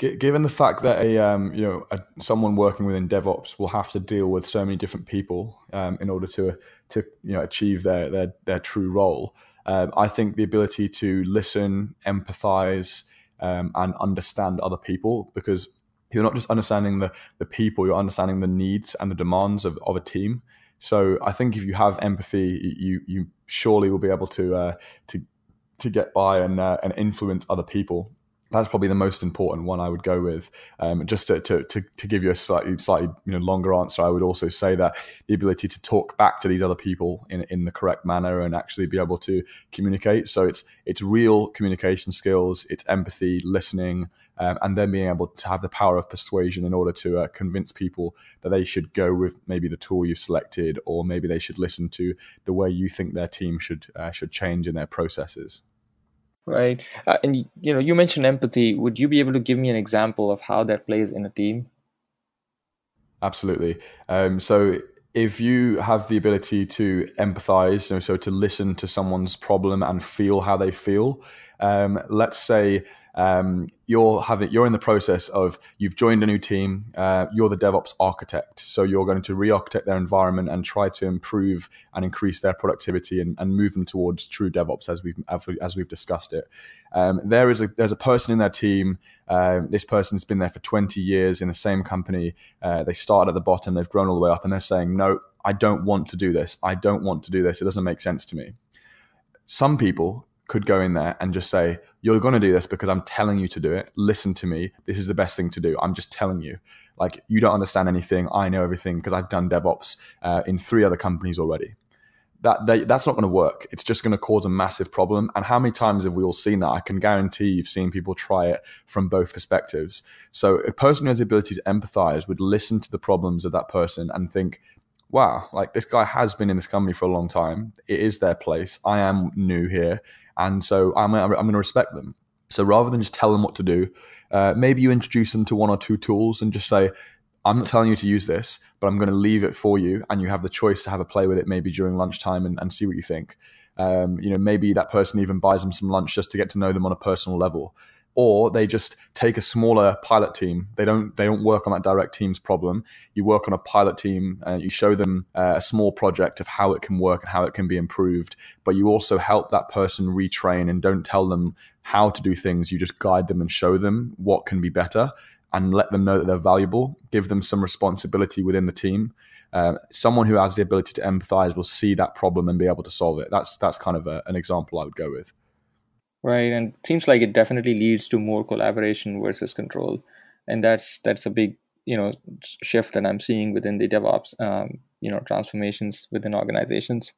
given the fact that a um, you know a, someone working within DevOps will have to deal with so many different people um, in order to to you know achieve their their, their true role, um, I think the ability to listen, empathize, um, and understand other people because you're not just understanding the the people, you're understanding the needs and the demands of, of a team. So I think if you have empathy, you you surely will be able to uh, to to get by and uh, and influence other people that's probably the most important one I would go with. Um, just to, to, to, to, give you a slightly, slightly you know, longer answer, I would also say that the ability to talk back to these other people in, in the correct manner and actually be able to communicate. So it's, it's real communication skills, it's empathy, listening, um, and then being able to have the power of persuasion in order to uh, convince people that they should go with maybe the tool you've selected, or maybe they should listen to the way you think their team should, uh, should change in their processes. Right. Uh, and you know, you mentioned empathy. Would you be able to give me an example of how that plays in a team? Absolutely. Um, so if you have the ability to empathize, you know, so to listen to someone's problem and feel how they feel, um, let's say um, you're having you're in the process of you've joined a new team. Uh, you're the DevOps architect, so you're going to re-architect their environment and try to improve and increase their productivity and, and move them towards true DevOps as we've as we've discussed it. Um, there is a there's a person in their team. Uh, this person's been there for 20 years in the same company. Uh, they started at the bottom, they've grown all the way up, and they're saying, "No, I don't want to do this. I don't want to do this. It doesn't make sense to me." Some people could go in there and just say, You're going to do this because I'm telling you to do it. Listen to me. This is the best thing to do. I'm just telling you. Like, you don't understand anything. I know everything because I've done DevOps uh, in three other companies already. That, they, that's not going to work. It's just going to cause a massive problem. And how many times have we all seen that? I can guarantee you've seen people try it from both perspectives. So a person who has the ability to empathize would listen to the problems of that person and think, wow, like this guy has been in this company for a long time. It is their place. I am new here and so I'm, I'm going to respect them. So rather than just tell them what to do, uh, maybe you introduce them to one or two tools and just say, I'm not telling you to use this, but I'm going to leave it for you. And you have the choice to have a play with it maybe during lunchtime and, and see what you think. Um, you know, maybe that person even buys them some lunch just to get to know them on a personal level or they just take a smaller pilot team. They don't they don't work on that direct teams problem. You work on a pilot team and uh, you show them uh, a small project of how it can work and how it can be improved. But you also help that person retrain and don't tell them how to do things. You just guide them and show them what can be better and let them know that they're valuable. Give them some responsibility within the team. Uh, someone who has the ability to empathize will see that problem and be able to solve it. That's that's kind of a, an example I would go with. Right, and seems like it definitely leads to more collaboration versus control, and that's that's a big you know shift that I'm seeing within the DevOps um, you know transformations within organizations.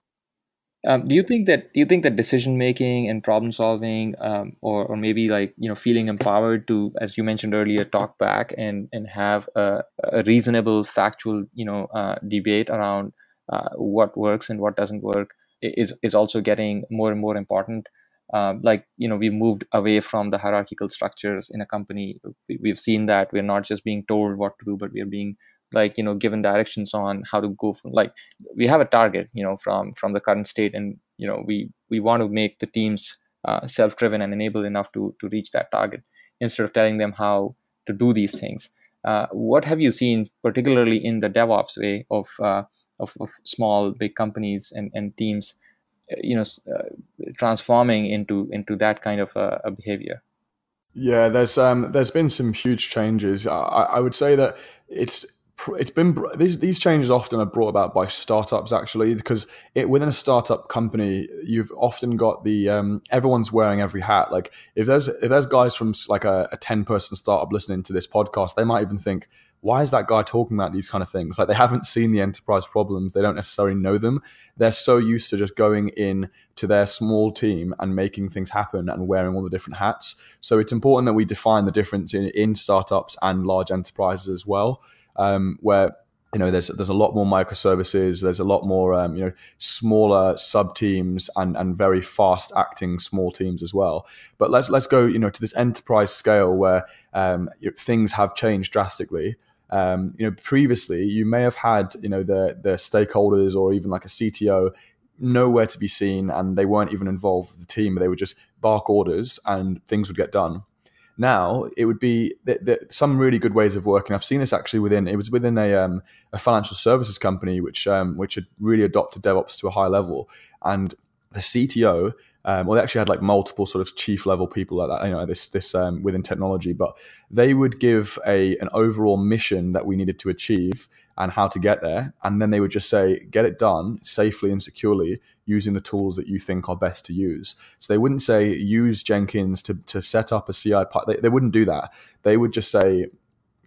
Um, do you think that do you think that decision making and problem solving, um, or or maybe like you know feeling empowered to, as you mentioned earlier, talk back and and have a, a reasonable factual you know uh, debate around uh, what works and what doesn't work is is also getting more and more important uh, like you know we moved away from the hierarchical structures in a company we've seen that we're not just being told what to do but we are being like you know given directions on how to go from like we have a target you know from from the current state and you know we we want to make the teams uh, self-driven and enable enough to to reach that target instead of telling them how to do these things uh, what have you seen particularly in the devops way of, uh, of of, small big companies and, and teams you know uh, transforming into into that kind of a, a behavior yeah there's um there's been some huge changes i i would say that it's it's been these these changes often are brought about by startups actually because it, within a startup company you've often got the um, everyone's wearing every hat like if there's if there's guys from like a, a 10 person startup listening to this podcast they might even think why is that guy talking about these kind of things? Like they haven't seen the enterprise problems, they don't necessarily know them. They're so used to just going in to their small team and making things happen and wearing all the different hats. So it's important that we define the difference in, in startups and large enterprises as well, um, where you know there's there's a lot more microservices there's a lot more um, you know smaller sub teams and and very fast acting small teams as well but let's let's go you know to this enterprise scale where um, things have changed drastically um, you know, previously you may have had you know the the stakeholders or even like a CTO nowhere to be seen, and they weren't even involved with the team. They would just bark orders, and things would get done. Now it would be some really good ways of working. I've seen this actually within it was within a, um, a financial services company which um, which had really adopted DevOps to a high level, and the CTO um, well, they actually had like multiple sort of chief level people like that, you know, this this um, within technology. But they would give a an overall mission that we needed to achieve and how to get there, and then they would just say, get it done safely and securely using the tools that you think are best to use. So they wouldn't say use Jenkins to to set up a CI. They, they wouldn't do that. They would just say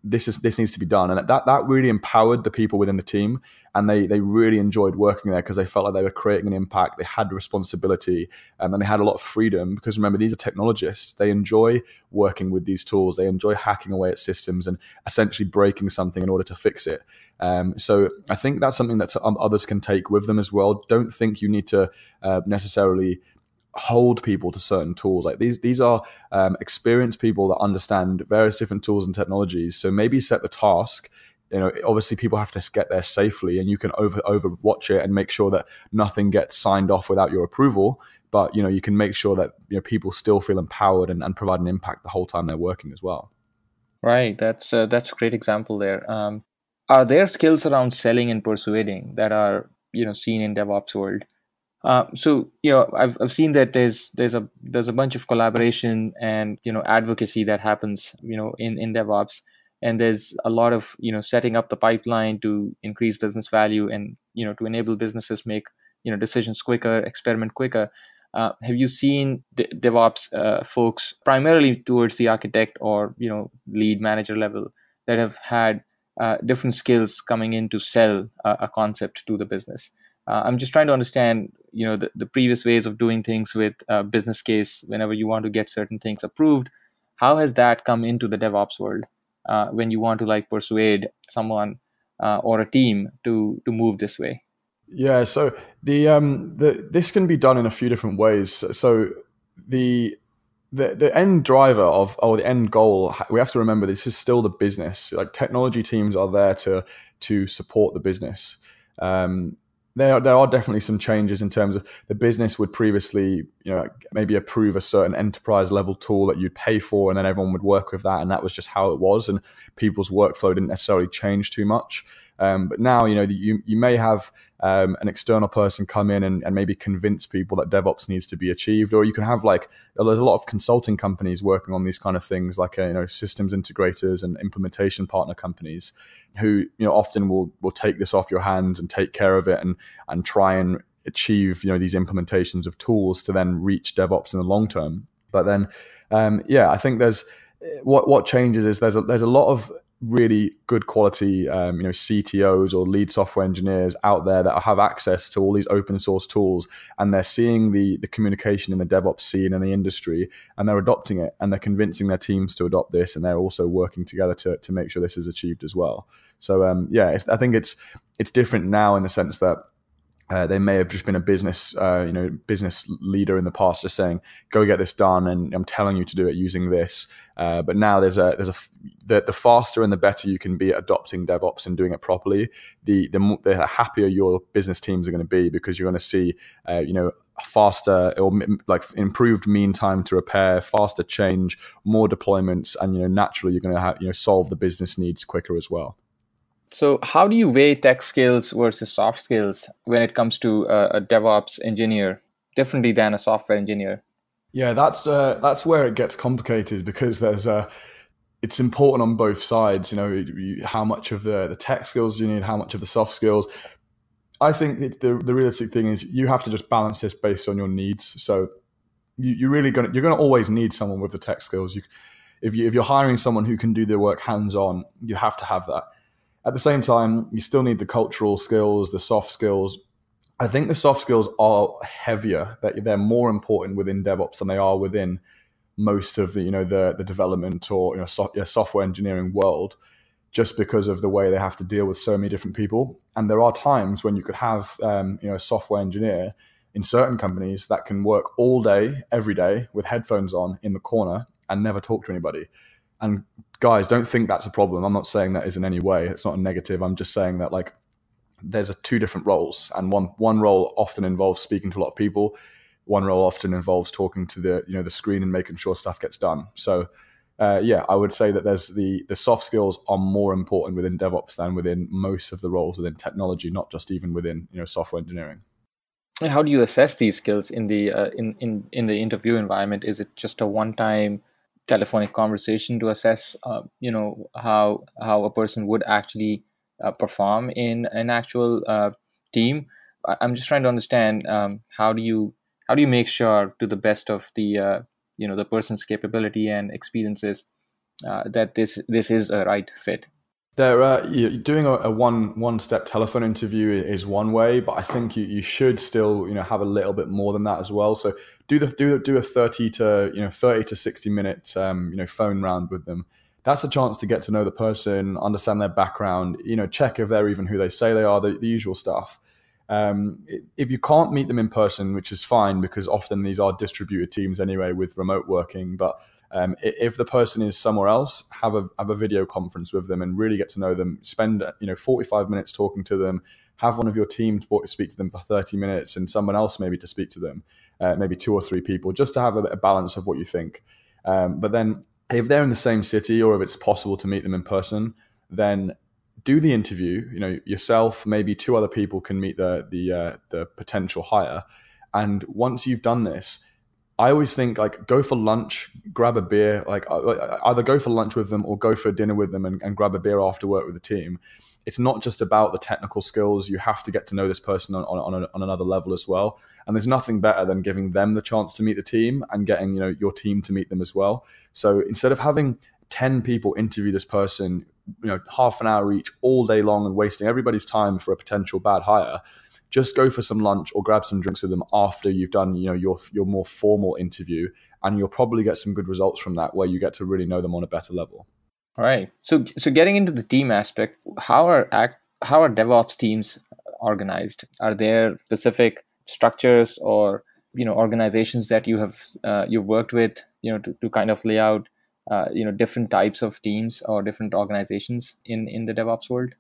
this is this needs to be done and that that really empowered the people within the team and they they really enjoyed working there because they felt like they were creating an impact they had responsibility um, and they had a lot of freedom because remember these are technologists they enjoy working with these tools they enjoy hacking away at systems and essentially breaking something in order to fix it um, so I think that's something that others can take with them as well don't think you need to uh, necessarily hold people to certain tools. Like these, these are um, experienced people that understand various different tools and technologies. So maybe set the task. You know, obviously people have to get there safely, and you can over overwatch it and make sure that nothing gets signed off without your approval. But you know, you can make sure that you know people still feel empowered and, and provide an impact the whole time they're working as well. Right. That's uh, that's a great example there. Um, are there skills around selling and persuading that are you know seen in DevOps world? Uh, so you know, I've I've seen that there's there's a there's a bunch of collaboration and you know advocacy that happens you know in in DevOps, and there's a lot of you know setting up the pipeline to increase business value and you know to enable businesses make you know decisions quicker, experiment quicker. Uh, have you seen DevOps uh, folks primarily towards the architect or you know lead manager level that have had uh, different skills coming in to sell a concept to the business? Uh, I'm just trying to understand you know the, the previous ways of doing things with uh, business case whenever you want to get certain things approved how has that come into the devops world uh, when you want to like persuade someone uh, or a team to to move this way yeah so the um the this can be done in a few different ways so the the, the end driver of or the end goal we have to remember this is still the business like technology teams are there to to support the business um, there are, there are definitely some changes in terms of the business would previously you know maybe approve a certain enterprise level tool that you'd pay for and then everyone would work with that and that was just how it was and people's workflow didn't necessarily change too much um, but now, you know, you, you may have um, an external person come in and, and, maybe convince people that DevOps needs to be achieved, or you can have like, there's a lot of consulting companies working on these kind of things, like, uh, you know, systems integrators and implementation partner companies who, you know, often will, will take this off your hands and take care of it and, and try and achieve, you know, these implementations of tools to then reach DevOps in the long term. But then, um, yeah, I think there's, eh, what what changes is there's a, there's a lot of really good quality, um, you know, CTOs or lead software engineers out there that have access to all these open source tools, and they're seeing the the communication in the DevOps scene and the industry, and they're adopting it, and they're convincing their teams to adopt this, and they're also working together to to make sure this is achieved as well. So um, yeah, I think it's it's different now in the sense that uh, they may have just been a business, uh, you know, business leader in the past, just saying, "Go get this done," and I'm telling you to do it using this. Uh, but now there's a there's a the, the faster and the better you can be adopting DevOps and doing it properly, the the, the happier your business teams are going to be because you're going to see, uh, you know, faster or like improved mean time to repair, faster change, more deployments, and you know, naturally you're going to have you know solve the business needs quicker as well. So, how do you weigh tech skills versus soft skills when it comes to a, a DevOps engineer differently than a software engineer? Yeah, that's uh, that's where it gets complicated because there's a uh, it's important on both sides. You know, you, how much of the the tech skills you need, how much of the soft skills. I think the the realistic thing is you have to just balance this based on your needs. So you, you're really gonna you're gonna always need someone with the tech skills. You if you if you're hiring someone who can do their work hands on, you have to have that at the same time, you still need the cultural skills, the soft skills. I think the soft skills are heavier; that they're more important within DevOps than they are within most of the you know the the development or you know so, software engineering world just because of the way they have to deal with so many different people and there are times when you could have um, you know a software engineer in certain companies that can work all day every day with headphones on in the corner and never talk to anybody and guys, don't think that's a problem. I'm not saying that is in any way. It's not a negative. I'm just saying that like there's a two different roles, and one one role often involves speaking to a lot of people. One role often involves talking to the you know the screen and making sure stuff gets done. So uh, yeah, I would say that there's the the soft skills are more important within DevOps than within most of the roles within technology, not just even within you know software engineering. And how do you assess these skills in the uh, in, in in the interview environment? Is it just a one time telephonic conversation to assess, uh, you know, how how a person would actually uh, perform in an actual uh, team. I'm just trying to understand um, how do you how do you make sure to the best of the uh, you know the person's capability and experiences uh, that this this is a right fit. There, uh, doing a, a, one one step telephone interview is one way, but I think you, you should still you know have a little bit more than that as well. So do the do do a thirty to you know thirty to sixty minute um, you know phone round with them. That's a chance to get to know the person, understand their background, you know, check if they're even who they say they are, the, the usual stuff. Um, if you can't meet them in person, which is fine because often these are distributed teams anyway with remote working, but um, if the person is somewhere else, have a have a video conference with them and really get to know them. Spend you know 45 minutes talking to them. Have one of your team to speak to them for 30 minutes, and someone else maybe to speak to them, uh, maybe two or three people, just to have a, a balance of what you think. Um, but then, if they're in the same city or if it's possible to meet them in person, then do the interview. You know, yourself, maybe two other people can meet the the uh, the potential hire. And once you've done this, I always think like go for lunch, grab a beer, like uh, uh, either go for lunch with them or go for dinner with them and, and, grab a beer after work with the team. It's not just about the technical skills. You have to get to know this person on, on, on, a, on another level as well. And there's nothing better than giving them the chance to meet the team and getting, you know, your team to meet them as well. So instead of having 10 people interview this person, you know, half an hour each all day long and wasting everybody's time for a potential bad hire, just go for some lunch or grab some drinks with them after you've done you know your your more formal interview and you'll probably get some good results from that where you get to really know them on a better level all right so so getting into the team aspect how are how are devops teams organized are there specific structures or you know organizations that you have uh, you've worked with you know to, to kind of lay out uh, you know different types of teams or different organizations in in the devops world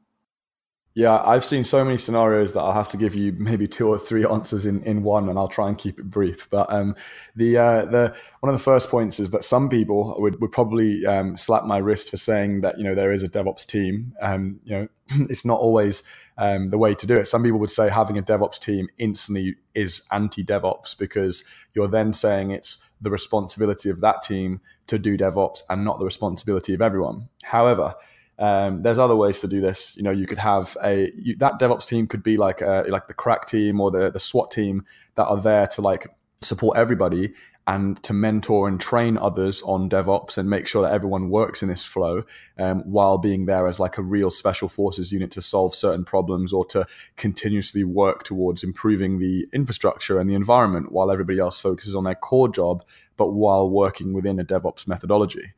yeah, I've seen so many scenarios that I'll have to give you maybe two or three (laughs) answers in, in one, and I'll try and keep it brief. But um, the uh, the one of the first points is that some people would, would probably um, slap my wrist for saying that you know there is a DevOps team. Um, you know, (clears throat) it's not always um, the way to do it. Some people would say having a DevOps team instantly is anti DevOps because you're then saying it's the responsibility of that team to do DevOps and not the responsibility of everyone. However, um, there's other ways to do this. You know, you could have a you, that DevOps team could be like a, like the crack team or the the SWAT team that are there to like support everybody and to mentor and train others on DevOps and make sure that everyone works in this flow um, while being there as like a real special forces unit to solve certain problems or to continuously work towards improving the infrastructure and the environment while everybody else focuses on their core job, but while working within a DevOps methodology.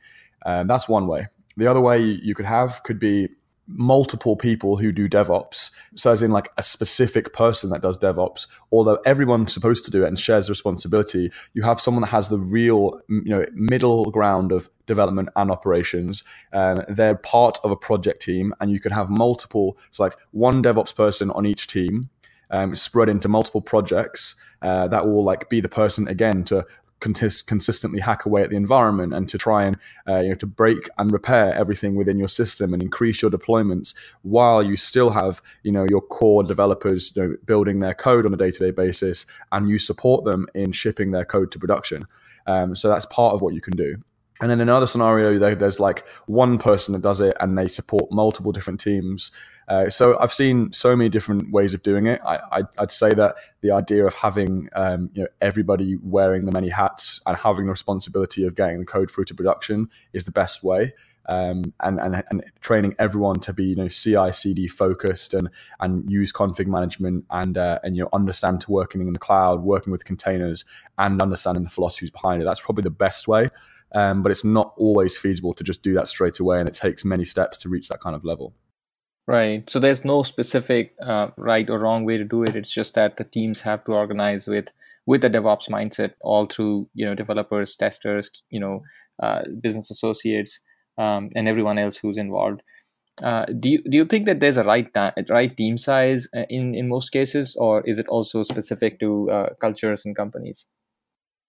Um, that's one way. The other way you could have could be multiple people who do DevOps. So, as in like a specific person that does DevOps, although everyone's supposed to do it and shares responsibility, you have someone that has the real, you know, middle ground of development and operations. Um, they're part of a project team, and you could have multiple. It's like one DevOps person on each team um, spread into multiple projects uh, that will like be the person again to consistently hack away at the environment and to try and uh, you know to break and repair everything within your system and increase your deployments while you still have you know your core developers you know, building their code on a day-to-day basis and you support them in shipping their code to production um, so that's part of what you can do and then another scenario there's like one person that does it and they support multiple different teams uh, so I've seen so many different ways of doing it. I, would say that the idea of having um, you know everybody wearing the many hats and having the responsibility of getting the code through to production is the best way. Um, and, and, and training everyone to be you know CI/CD focused and and use config management and uh, and you know understand to working in the cloud, working with containers, and understanding the philosophies behind it. That's probably the best way. Um, but it's not always feasible to just do that straight away, and it takes many steps to reach that kind of level. Right. So there's no specific uh, right or wrong way to do it. It's just that the teams have to organize with with a DevOps mindset all through you know developers, testers, you know, uh, business associates, um, and everyone else who's involved. Uh, do you do you think that there's a right ta- right team size uh, in in most cases, or is it also specific to uh, cultures and companies?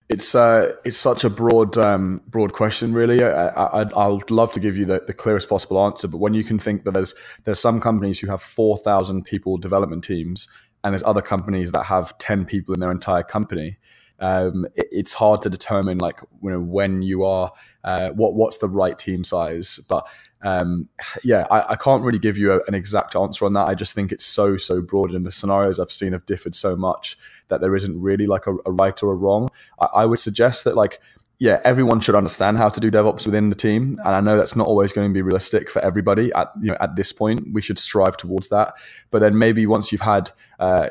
It's uh, it's such a broad um, broad question, really. I, I, I would love to give you the, the clearest possible answer, but when you can think that there's there's some companies who have four thousand people development teams, and there's other companies that have ten people in their entire company, um, it, it's hard to determine like you know when you are uh, what what's the right team size. But um, yeah, I, I, can't really give you a, an exact answer on that. I just think it's so, so broad. And the scenarios I've seen have differed so much that there isn't really like a, a right or a wrong. I, I would suggest that, like, yeah, everyone should understand how to do DevOps within the team, and I know that's not always going to be realistic for everybody. At you know, at this point, we should strive towards that. But then maybe once you've had, uh,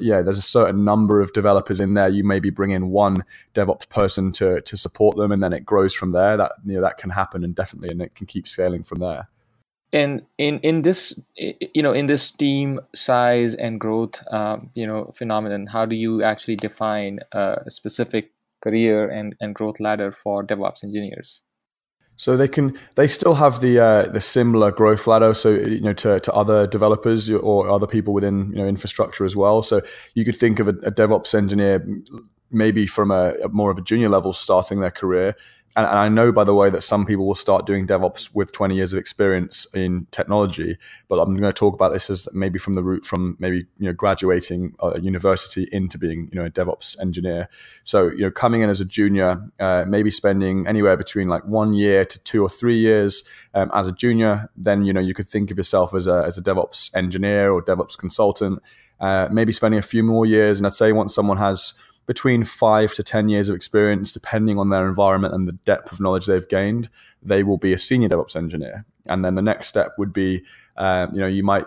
yeah, there's a certain number of developers in there, you maybe bring in one DevOps person to to support them, and then it grows from there. That you know that can happen, and definitely, and it can keep scaling from there. And in in this you know in this team size and growth um, you know phenomenon, how do you actually define uh, a specific career and, and growth ladder for DevOps engineers? So they can they still have the uh, the similar growth ladder, so you know to, to other developers or other people within you know infrastructure as well. So you could think of a, a DevOps engineer maybe from a, a, more of a junior level starting their career. And, and, I know, by the way, that some people will start doing DevOps with 20 years of experience in technology. But I'm going to talk about this as maybe from the route from maybe you know graduating a uh, university into being you know a DevOps engineer. So you know coming in as a junior, uh, maybe spending anywhere between like one year to two or three years um, as a junior. Then you know you could think of yourself as a as a DevOps engineer or DevOps consultant. Uh, maybe spending a few more years, and I'd say once someone has between five to 10 years of experience, depending on their environment and the depth of knowledge they've gained, they will be a senior DevOps engineer. And then the next step would be, um, you know, you might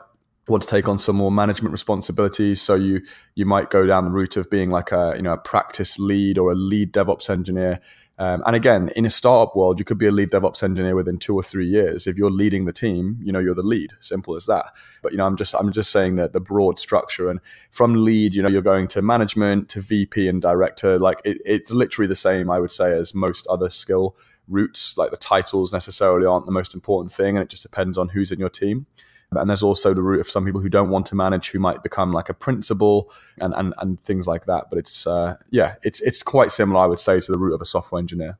want to take on some more management responsibilities. So you you might go down the route of being like a you know a practice lead or a lead DevOps engineer, um, and again, in a startup world, you could be a lead DevOps engineer within two or three years. If you're leading the team, you know you're the lead. Simple as that. But you know, I'm just I'm just saying that the broad structure and from lead, you know, you're going to management to VP and director. Like it, it's literally the same, I would say, as most other skill routes. Like the titles necessarily aren't the most important thing, and it just depends on who's in your team. And there's also the route of some people who don't want to manage, who might become like a principal and and, and things like that. But it's uh, yeah, it's it's quite similar, I would say, to the route of a software engineer.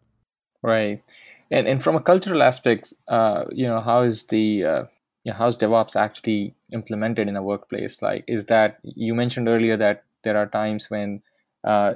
Right, and and from a cultural aspect, uh, you know, how is the uh, you know, how's DevOps actually implemented in a workplace? Like, is that you mentioned earlier that there are times when uh,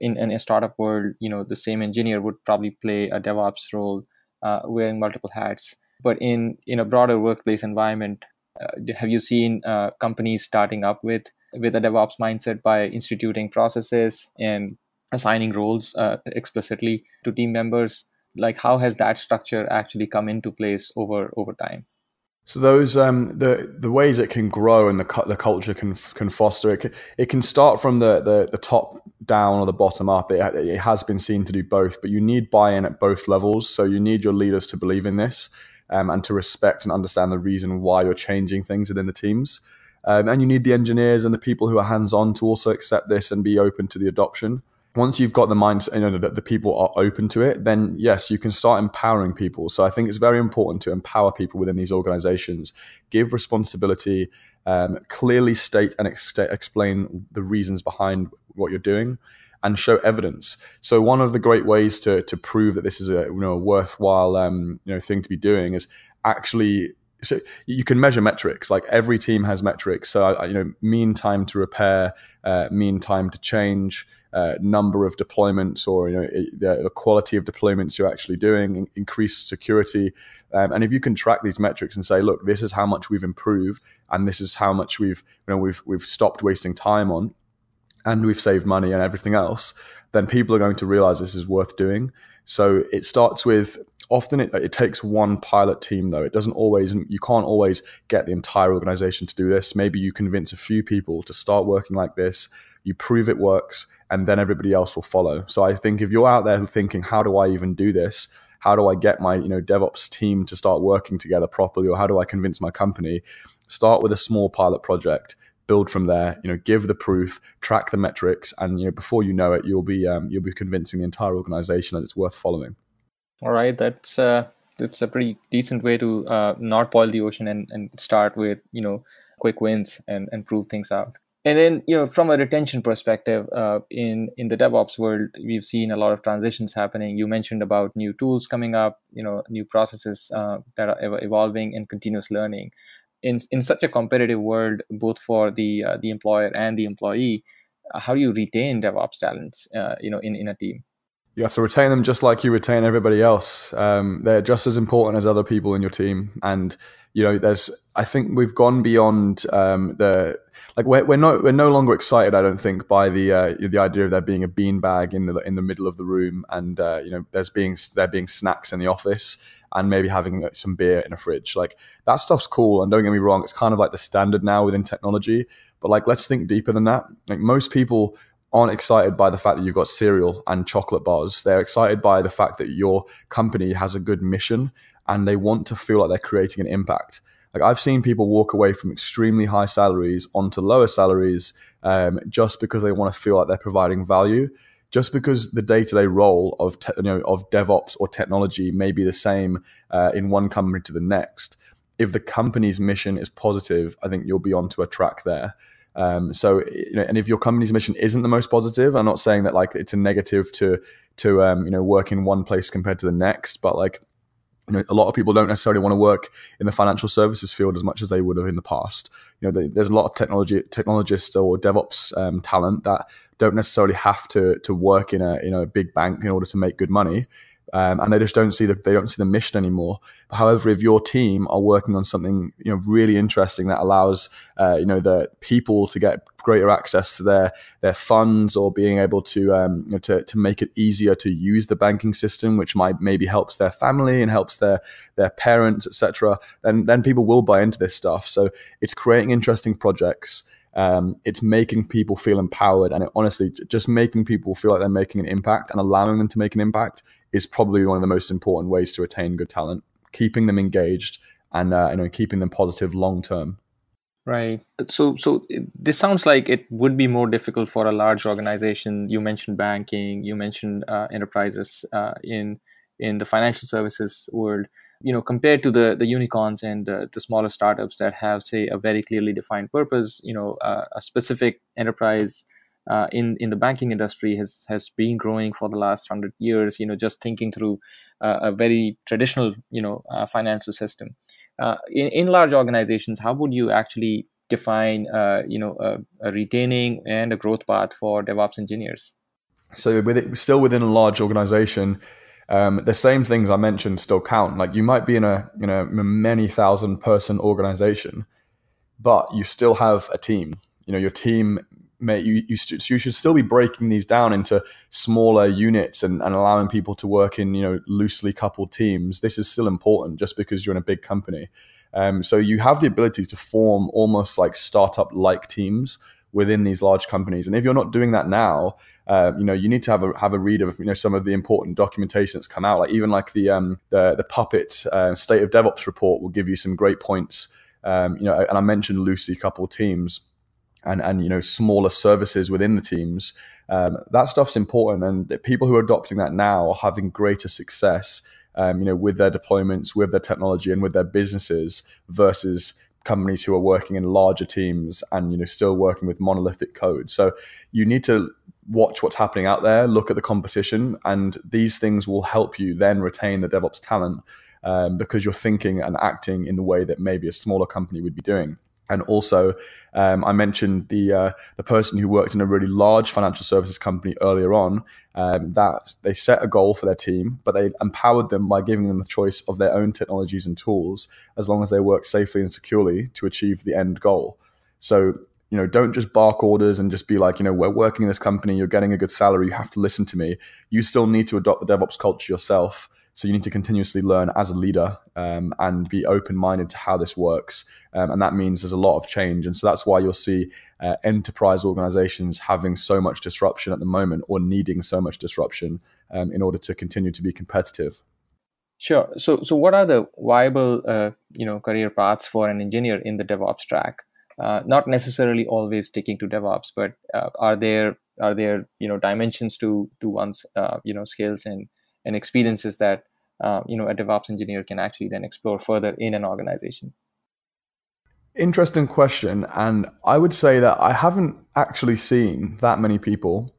in, in a startup world, you know, the same engineer would probably play a DevOps role, uh, wearing multiple hats. But in in a broader workplace environment, uh, have you seen uh, companies starting up with with a DevOps mindset by instituting processes and assigning roles uh, explicitly to team members? Like, how has that structure actually come into place over over time? So those um, the the ways it can grow and the the culture can can foster it. Can, it can start from the, the the top down or the bottom up. It it has been seen to do both, but you need buy in at both levels. So you need your leaders to believe in this, um, and to respect and understand the reason why you're changing things within the teams. Um, and you need the engineers and the people who are hands on to also accept this and be open to the adoption. Once you've got the mindset, you know, that the people are open to it, then yes, you can start empowering people. So I think it's very important to empower people within these organizations, give responsibility, um, clearly state and ex- explain the reasons behind what you're doing and show evidence. So one of the great ways to to prove that this is a you know a worthwhile um, you know thing to be doing is actually so you can measure metrics like every team has metrics so you know mean time to repair uh, mean time to change uh, number of deployments or you know the, the, quality of deployments you're actually doing increased security um, and if you can track these metrics and say look this is how much we've improved and this is how much we've you know we've we've stopped wasting time on and we've saved money and everything else, then people are going to realize this is worth doing. So it starts with often it, it, takes one pilot team though. It doesn't always, you can't always get the entire organization to do this. Maybe you convince a few people to start working like this, you prove it works, and then everybody else will follow. So I think if you're out there thinking, how do I even do this? How do I get my you know DevOps team to start working together properly, or how do I convince my company? Start with a small pilot project build from there. You know, give the proof, track the metrics, and you know before you know it, you'll be um, you'll be convincing the entire organization that it's worth following. All right, that's uh, that's a pretty decent way to uh, not boil the ocean and, and start with you know quick wins and and prove things out. And then you know from a retention perspective, uh, in in the DevOps world, we've seen a lot of transitions happening. You mentioned about new tools coming up, you know, new processes uh, that are evolving and continuous learning in in such a competitive world, both for the uh, the employer and the employee, uh, how do you retain DevOps talents? Uh, you know, in in a team. You have to retain them just like you retain everybody else. Um, they're just as important as other people in your team, and you know, there's. I think we've gone beyond um, the like. We're, we're no we're no longer excited. I don't think by the uh, the idea of there being a beanbag in the in the middle of the room, and uh, you know, there's being there being snacks in the office and maybe having some beer in a fridge. Like that stuff's cool. And don't get me wrong, it's kind of like the standard now within technology. But like, let's think deeper than that. Like most people aren't excited by the fact that you've got cereal and chocolate bars. They're excited by the fact that your company has a good mission and they want to feel like they're creating an impact. Like I've seen people walk away from extremely high salaries onto lower salaries um, just because they want to feel like they're providing value just because the day to day role of te- you know of DevOps or technology may be the same uh, in one company to the next, if the company's mission is positive, I think you'll be onto a track there. Um, so, you know, and if your company's mission isn't the most positive, I'm not saying that like it's a negative to to um, you know work in one place compared to the next, but like you know, a lot of people don't necessarily want to work in the financial services field as much as they would have in the past you know, there's a lot of technology technologists or DevOps um, talent that don't necessarily have to to work in a in a big bank in order to make good money. Um, and they just don't see the they don't see the mission anymore. However, if your team are working on something you know really interesting that allows uh, you know the people to get greater access to their their funds or being able to um, you know, to to make it easier to use the banking system, which might maybe helps their family and helps their their parents, etc. Then then people will buy into this stuff. So it's creating interesting projects. Um, it's making people feel empowered and it, honestly just making people feel like they're making an impact and allowing them to make an impact is probably one of the most important ways to attain good talent, keeping them engaged and uh, you know keeping them positive long term. Right. So, so this sounds like it would be more difficult for a large organization. You mentioned banking. You mentioned uh, enterprises uh, in in the financial services world. You know, compared to the the unicorns and uh, the smaller startups that have, say, a very clearly defined purpose. You know, uh, a specific enterprise uh, in in the banking industry has has been growing for the last hundred years. You know, just thinking through uh, a very traditional you know uh, financial system. Uh, in in large organizations, how would you actually define uh, you know a, a retaining and a growth path for DevOps engineers? So with it still within a large organization, um, the same things I mentioned still count. Like you might be in a you know many thousand person organization, but you still have a team. You know, your team mate, you you, st- you should still be breaking these down into smaller units and, and allowing people to work in you know loosely coupled teams. This is still important just because you're in a big company. Um, so you have the ability to form almost like startup like teams within these large companies. And if you're not doing that now, uh, you know you need to have a have a read of you know some of the important documentation that's come out. Like even like the um, the the Puppet uh, State of DevOps report will give you some great points. Um, you know, and I mentioned loosely coupled teams and and you know smaller services within the teams. Um, that stuff's important, and people who are adopting that now are having greater success. Um, you know, with their deployments, with their technology, and with their businesses versus companies who are working in larger teams and you know still working with monolithic code. So you need to watch what's happening out there, look at the competition, and these things will help you then retain the DevOps talent um, because you're thinking and acting in the way that maybe a smaller company would be doing and also um, I mentioned the uh, the person who worked in a really large financial services company earlier on um, that they set a goal for their team, but they empowered them by giving them the choice of their own technologies and tools as long as they work safely and securely to achieve the end goal. So you know, don't just bark orders and just be like, you know, we're working in this company, you're getting a good salary, you have to listen to me. You still need to adopt the DevOps culture yourself so you need to continuously learn as a leader um, and be open minded to how this works. Um, and that means there's a lot of change. And so that's why you'll see uh, enterprise organizations having so much disruption at the moment or needing so much disruption um, in order to continue to be competitive. Sure. So, so what are the viable, uh, you know, career paths for an engineer in the DevOps track? Uh, not necessarily always sticking to DevOps, but uh, are there are there you know dimensions to to one's uh, you know skills and and experiences that uh, you know a DevOps engineer can actually then explore further in an organization. Interesting question, and I would say that I haven't actually seen that many people,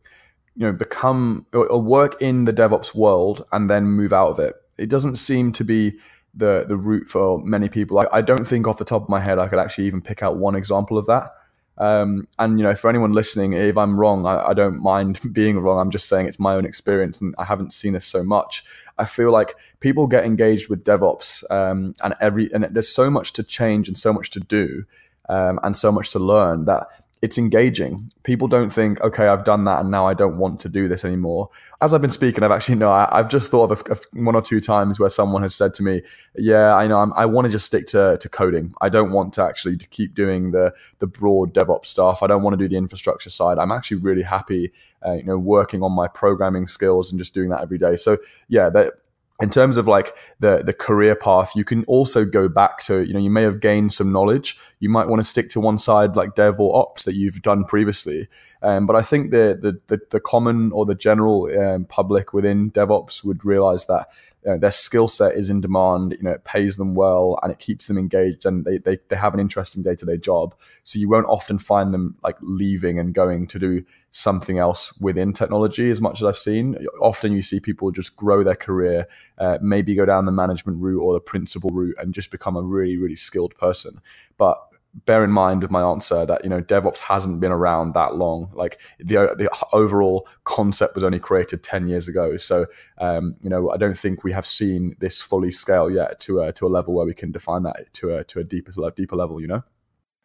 you know, become or work in the DevOps world and then move out of it. It doesn't seem to be the the route for many people. I, I don't think off the top of my head I could actually even pick out one example of that. Um, and you know, for anyone listening, if I'm wrong, I, I, don't mind (laughs) being wrong. I'm just saying it's my own experience, and I haven't seen this so much. I feel like people get engaged with DevOps, um, and every and there's so much to change and so much to do, um, and so much to learn that it's engaging. People don't think, okay, I've done that and now I don't want to do this anymore. As I've been speaking, I've actually, no, I, have just thought of, a, one or two times where someone has said to me, yeah, I know, I'm, i want to just stick to, to coding. I don't want to actually to keep doing the, the broad DevOps stuff. I don't want to do the infrastructure side. I'm actually really happy, uh, you know, working on my programming skills and just doing that every day. So yeah, that in terms of like the the career path you can also go back to you know you may have gained some knowledge you might want to stick to one side like dev or ops that you've done previously um, but i think the, the the, the common or the general um, public within devops would realize that you know, their skill set is in demand you know it pays them well and it keeps them engaged and they, they, they have an interesting day-to-day job so you won't often find them like leaving and going to do something else within technology as much as I've seen. Often you see people just grow their career, uh, maybe go down the management route or the principal route and just become a really, really skilled person. But bear in mind with my answer that you know DevOps hasn't been around that long. Like the the overall concept was only created ten years ago. So um, you know I don't think we have seen this fully scale yet to a to a level where we can define that to a to a deeper deeper level. You know.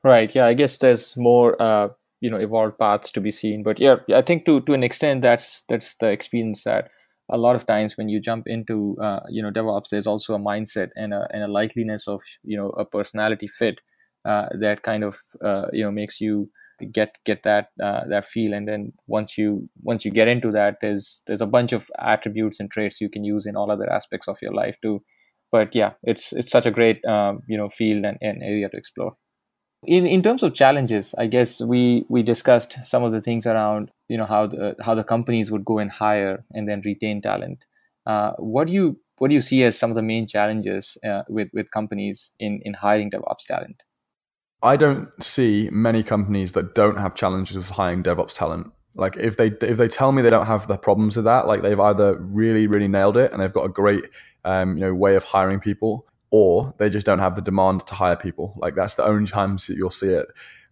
Right. Yeah. I guess there's more uh, you know evolved paths to be seen but yeah i think to to an extent that's that's the experience that a lot of times when you jump into uh, you know devops there's also a mindset and a, and a likeliness of you know a personality fit uh, that kind of uh, you know makes you get get that uh, that feel and then once you once you get into that there's there's a bunch of attributes and traits you can use in all other aspects of your life too but yeah it's it's such a great um, you know field and, and area to explore in in terms of challenges i guess we we discussed some of the things around you know how the how the companies would go and hire and then retain talent uh, what do you what do you see as some of the main challenges uh, with with companies in in hiring devops talent i don't see many companies that don't have challenges with hiring devops talent like if they if they tell me they don't have the problems with that like they've either really really nailed it and they've got a great um, you know way of hiring people or they just don't have the demand to hire people. Like that's the only times that you'll see it.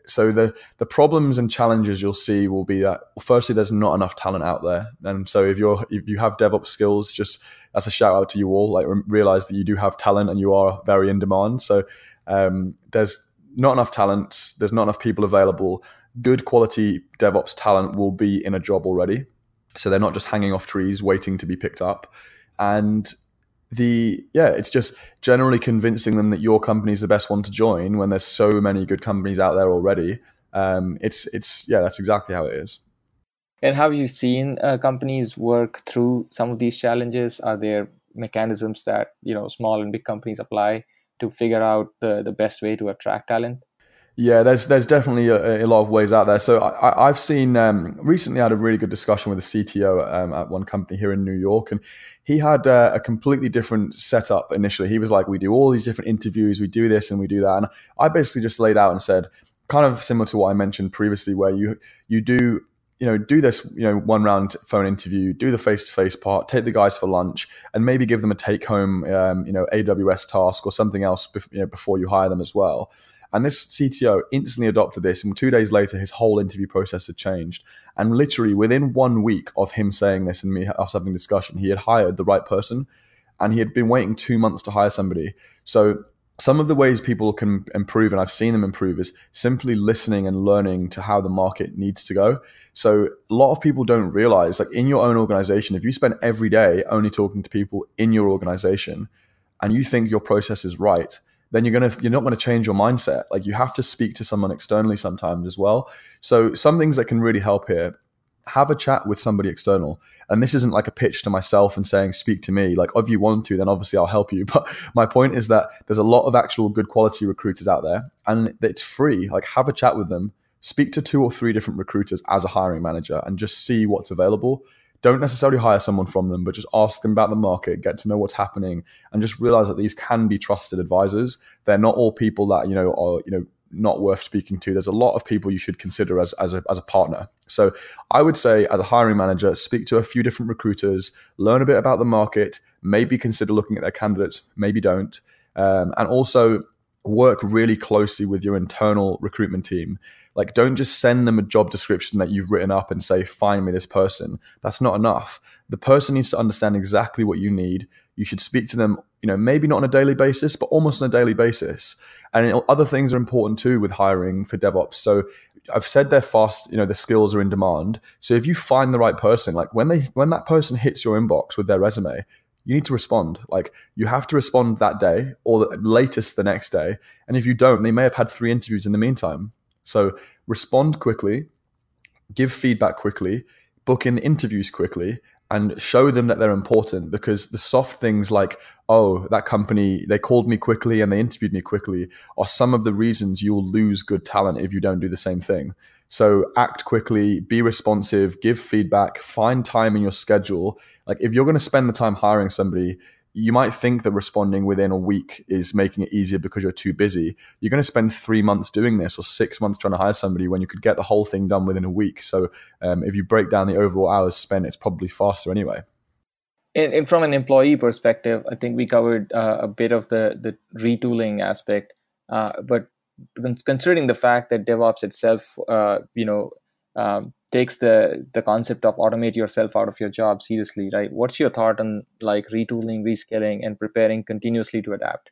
So the the problems and challenges you'll see will be that well, firstly, there's not enough talent out there, and so if you're if you have DevOps skills, just as a shout out to you all. Like realize that you do have talent and you are very in demand. So um, there's not enough talent. There's not enough people available. Good quality DevOps talent will be in a job already, so they're not just hanging off trees waiting to be picked up. And the yeah, it's just generally convincing them that your company is the best one to join when there's so many good companies out there already. Um, it's it's yeah, that's exactly how it is. And have you seen uh, companies work through some of these challenges? Are there mechanisms that you know small and big companies apply to figure out the, the best way to attract talent? Yeah, there's there's definitely a, a, lot of ways out there. So I, have seen um, recently I had a really good discussion with a CTO at, um, at one company here in New York, and he had uh, a completely different setup initially. He was like, "We do all these different interviews, we do this and we do that," and I basically just laid out and said, kind of similar to what I mentioned previously, where you you do you know do this you know one round phone interview, do the face to face part, take the guys for lunch, and maybe give them a take home um, you know AWS task or something else you know, before you hire them as well. And this CTO instantly adopted this. And two days later, his whole interview process had changed. And literally within one week of him saying this and me us having a discussion, he had hired the right person and he had been waiting two months to hire somebody. So some of the ways people can improve, and I've seen them improve, is simply listening and learning to how the market needs to go. So, a lot of people don't realize, like in your own organization, if you spend every day only talking to people in your organization and you think your process is right, then you're gonna you're not gonna change your mindset. Like you have to speak to someone externally sometimes as well. So some things that can really help here have a chat with somebody external. And this isn't like a pitch to myself and saying, speak to me. Like, if you want to, then obviously I'll help you. (laughs) But my point is that there's a lot of actual good quality recruiters out there and it's free. Like, have a chat with them, speak to two or three different recruiters as a hiring manager and just see what's available don't necessarily hire someone from them, but just ask them about the market, get to know what's happening, and just realize that these can be trusted advisors. They're not all people that you know are you know not worth speaking to. There's a lot of people you should consider as, as, a, as a partner. So I would say, as a hiring manager, speak to a few different recruiters, learn a bit about the market, maybe consider looking at their candidates, maybe don't. Um, and also work really closely with your internal recruitment team. Like, don't just send them a job description that you've written up and say, find me this person. That's not enough. The person needs to understand exactly what you need. You should speak to them, you know, maybe not on a daily basis, but almost on a daily basis. And other things are important too with hiring for DevOps. So I've said they're fast, you know, the skills are in demand. So if you find the right person, like when they when that person hits your inbox with their resume, you need to respond. Like you have to respond that day or the latest the next day. And if you don't, they may have had three interviews in the meantime. So respond quickly, give feedback quickly, book in interviews quickly, and show them that they're important because the soft things like oh that company they called me quickly and they interviewed me quickly are some of the reasons you'll lose good talent if you don't do the same thing so act quickly be responsive give feedback find time in your schedule like if you're going to spend the time hiring somebody you might think that responding within a week is making it easier because you're too busy. You're going to spend three months doing this or six months trying to hire somebody when you could get the whole thing done within a week. So um, if you break down the overall hours spent, it's probably faster anyway. And, and from an employee perspective, I think we covered uh, a bit of the, the retooling aspect, uh, but considering the fact that DevOps itself, uh, you know, um, takes the the concept of automate yourself out of your job seriously, right? What's your thought on like retooling, rescaling, and preparing continuously to adapt?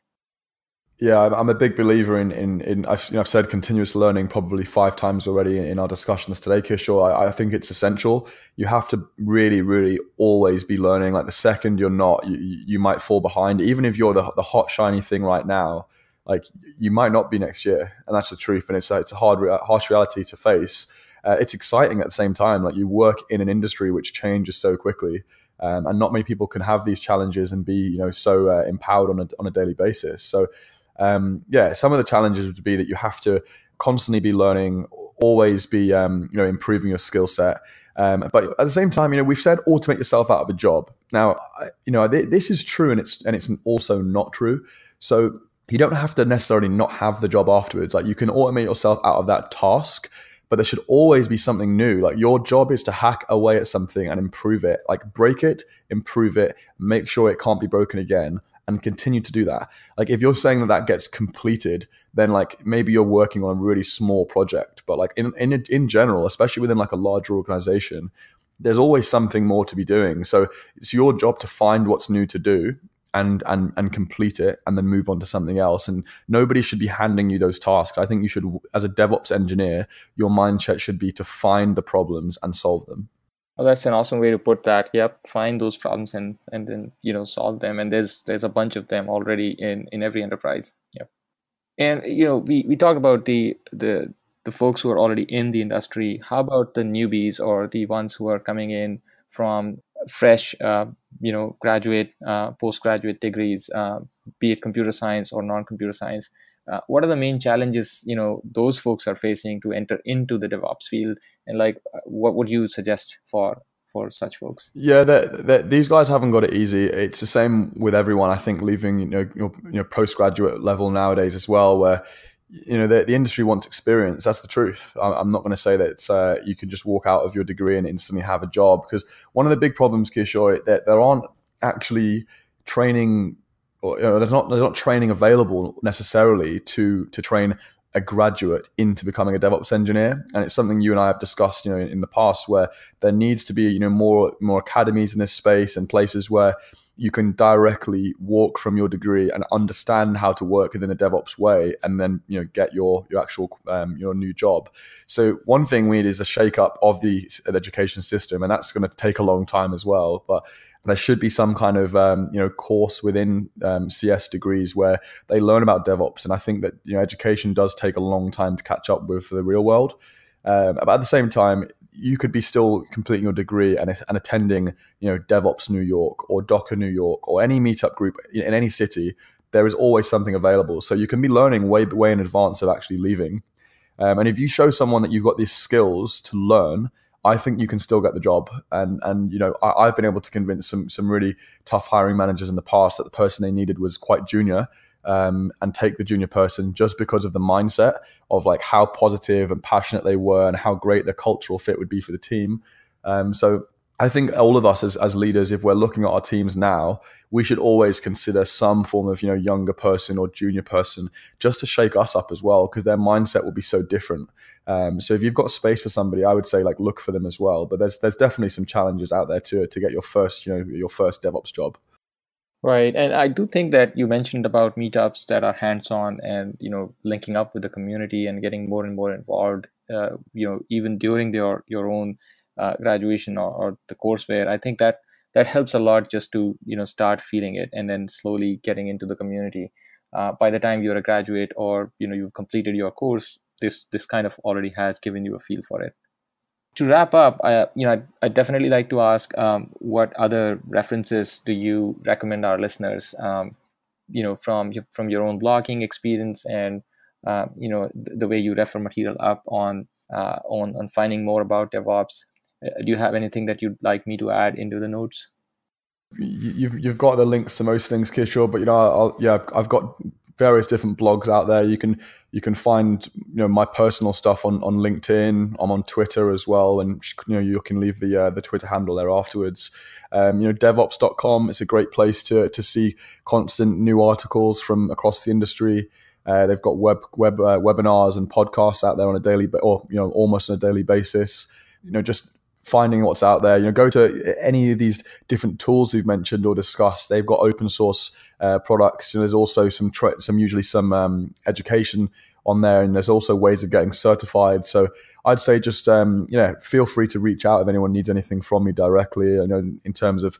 Yeah, I'm a big believer in in, in I've, you know, I've, said continuous learning probably five times already in, our discussions today, Kishore. I, I, think it's essential. You have to really, really always be learning. Like the second you're not, you, you might fall behind. Even if you're the, the hot shiny thing right now, like you might not be next year, and that's the truth. And it's it's a hard harsh reality to face uh, it's exciting at the same time. Like you work in an industry which changes so quickly. Um, and not many people can have these challenges and be, you know, so uh, empowered on a, on a daily basis. So, um, yeah, some of the challenges would be that you have to constantly be learning, always be, um, you know, improving your skill set. Um, but at the same time, you know, we've said automate yourself out of a job. Now, you know, th- this is true, and it's and it's also not true. So you don't have to necessarily not have the job afterwards. Like you can automate yourself out of that task, but there should always be something new. Like your job is to hack away at something and improve it, like break it, improve it, make sure it can't be broken again, and continue to do that. Like if you're saying that that gets completed, then like maybe you're working on a really small project, but like in in in general, especially within like a larger organization, there's always something more to be doing. So it's your job to find what's new to do and and and complete it and then move on to something else and nobody should be handing you those tasks i think you should as a devops engineer your mindset should be to find the problems and solve them well, oh, that's an awesome way to put that yep find those problems and and then you know solve them and there's there's a bunch of them already in in every enterprise yep and you know we we talk about the the the folks who are already in the industry how about the newbies or the ones who are coming in from fresh, uh, you know, graduate, uh, postgraduate degrees, uh, be it computer science or non-computer science. what are the main challenges you know those folks are facing to enter into the DevOps field, and like what would you suggest for for such folks? Yeah, they're, they're, these guys haven't got it easy. It's the same with everyone. I think leaving you know your, your postgraduate level nowadays as well, where you know the, the industry wants experience that's the truth i'm not going to say that uh, you can just walk out of your degree and instantly have a job because one of the big problems Kishore, that there aren't actually training or you know, there's not there's not training available necessarily to to train a graduate into becoming a DevOps engineer, and it's something you and I have discussed, you know, in the past, where there needs to be, you know, more more academies in this space and places where you can directly walk from your degree and understand how to work within a DevOps way, and then you know get your your actual um, your new job. So one thing we need is a shake up of the education system, and that's going to take a long time as well. But there should be some kind of um, you know course within um, CS degrees where they learn about DevOps, and I think that you know education does take a long time to catch up with the real world. Um, but at the same time, you could be still completing your degree and, and attending, you know, DevOps New York or Docker New York or any meetup group in any city. There is always something available, so you can be learning way way in advance of actually leaving. Um, and if you show someone that you've got these skills to learn, I think you can still get the job. And and you know, I, have been able to convince some some really tough hiring managers in the past that the person they needed was quite junior, um, and take the junior person just because of the mindset of like how positive and passionate they were and how great their cultural fit would be for the team. Um, so I think all of us as, as leaders, if we're looking at our teams now, we should always consider some form of you know younger person or junior person just to shake us up as well because their mindset will be so different. Um, so if you've got space for somebody, I would say like look for them as well. But there's there's definitely some challenges out there too to get your first you know your first DevOps job. Right, and I do think that you mentioned about meetups that are hands-on and you know linking up with the community and getting more and more involved. Uh, you know, even during your your own uh, graduation or, or the courseware, I think that that helps a lot just to you know start feeling it and then slowly getting into the community. Uh, by the time you're a graduate or you know you've completed your course, this this kind of already has given you a feel for it to wrap up, I, you know, I definitely like to ask um, what other references do you recommend our listeners, um, you know, from from your own blogging experience and uh, you know the, the way you refer material up on uh, on on finding more about DevOps. Uh, do you have anything that you'd like me to add into the notes? You've you've got the links to most things, Kishore, but you know, I'll, yeah, I've, I've got various different blogs out there. You can you can find you know my personal stuff on on LinkedIn. I'm on Twitter as well, and you know you can leave the uh, the Twitter handle there afterwards. Um, you know DevOps.com is a great place to to see constant new articles from across the industry. Uh, they've got web web uh, webinars and podcasts out there on a daily or you know almost on a daily basis. You know just finding what's out there. You know, go to any of these different tools we've mentioned or discussed. They've got open source uh, products. You know, there's also some some usually some um, education on there, and there's also ways of getting certified. So I'd say just um, you know, feel free to reach out if anyone needs anything from me directly. You know, in terms of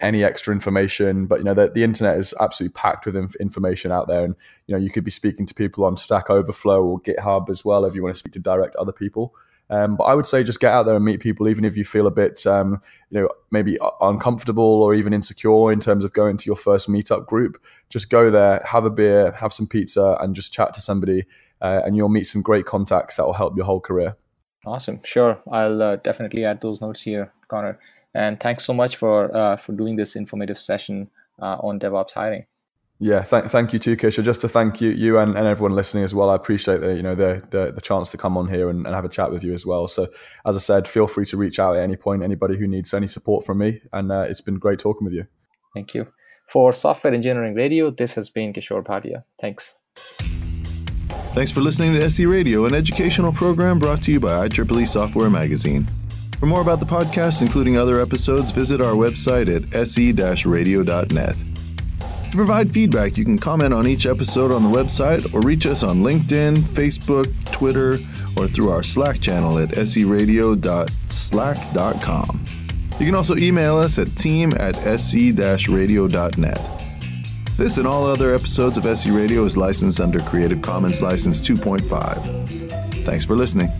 any extra information but you know the, the internet is absolutely packed with inf- information out there and you know you could be speaking to people on stack overflow or github as well if you want to speak to direct other people um, but I would say just get out there and meet people, even if you feel a bit, um, you know, maybe uncomfortable or even insecure in terms of going to your first meetup group. Just go there, have a beer, have some pizza, and just chat to somebody, uh, and you'll meet some great contacts that will help your whole career. Awesome. Sure, I'll uh, definitely add those notes here, Connor. And thanks so much for uh, for doing this informative session uh, on DevOps hiring. Yeah, thank, thank you too, Kisha. Just to thank you, you and, and everyone listening as well. I appreciate the you know the the, the chance to come on here and, and, have a chat with you as well. So, as I said, feel free to reach out at any point. Anybody who needs any support from me, and uh, it's been great talking with you. Thank you for Software Engineering Radio. This has been Kishore Padia. Thanks. Thanks for listening to SE Radio, an educational program brought to you by IEEE Software Magazine. For more about the podcast, including other episodes, visit our website at se-radio.net. To provide feedback, you can comment on each episode on the website or reach us on LinkedIn, Facebook, Twitter, or through our Slack channel at seradio.slack.com. You can also email us at team at sc-radio.net. This and all other episodes of SE Radio is licensed under Creative Commons License 2.5. Thanks for listening.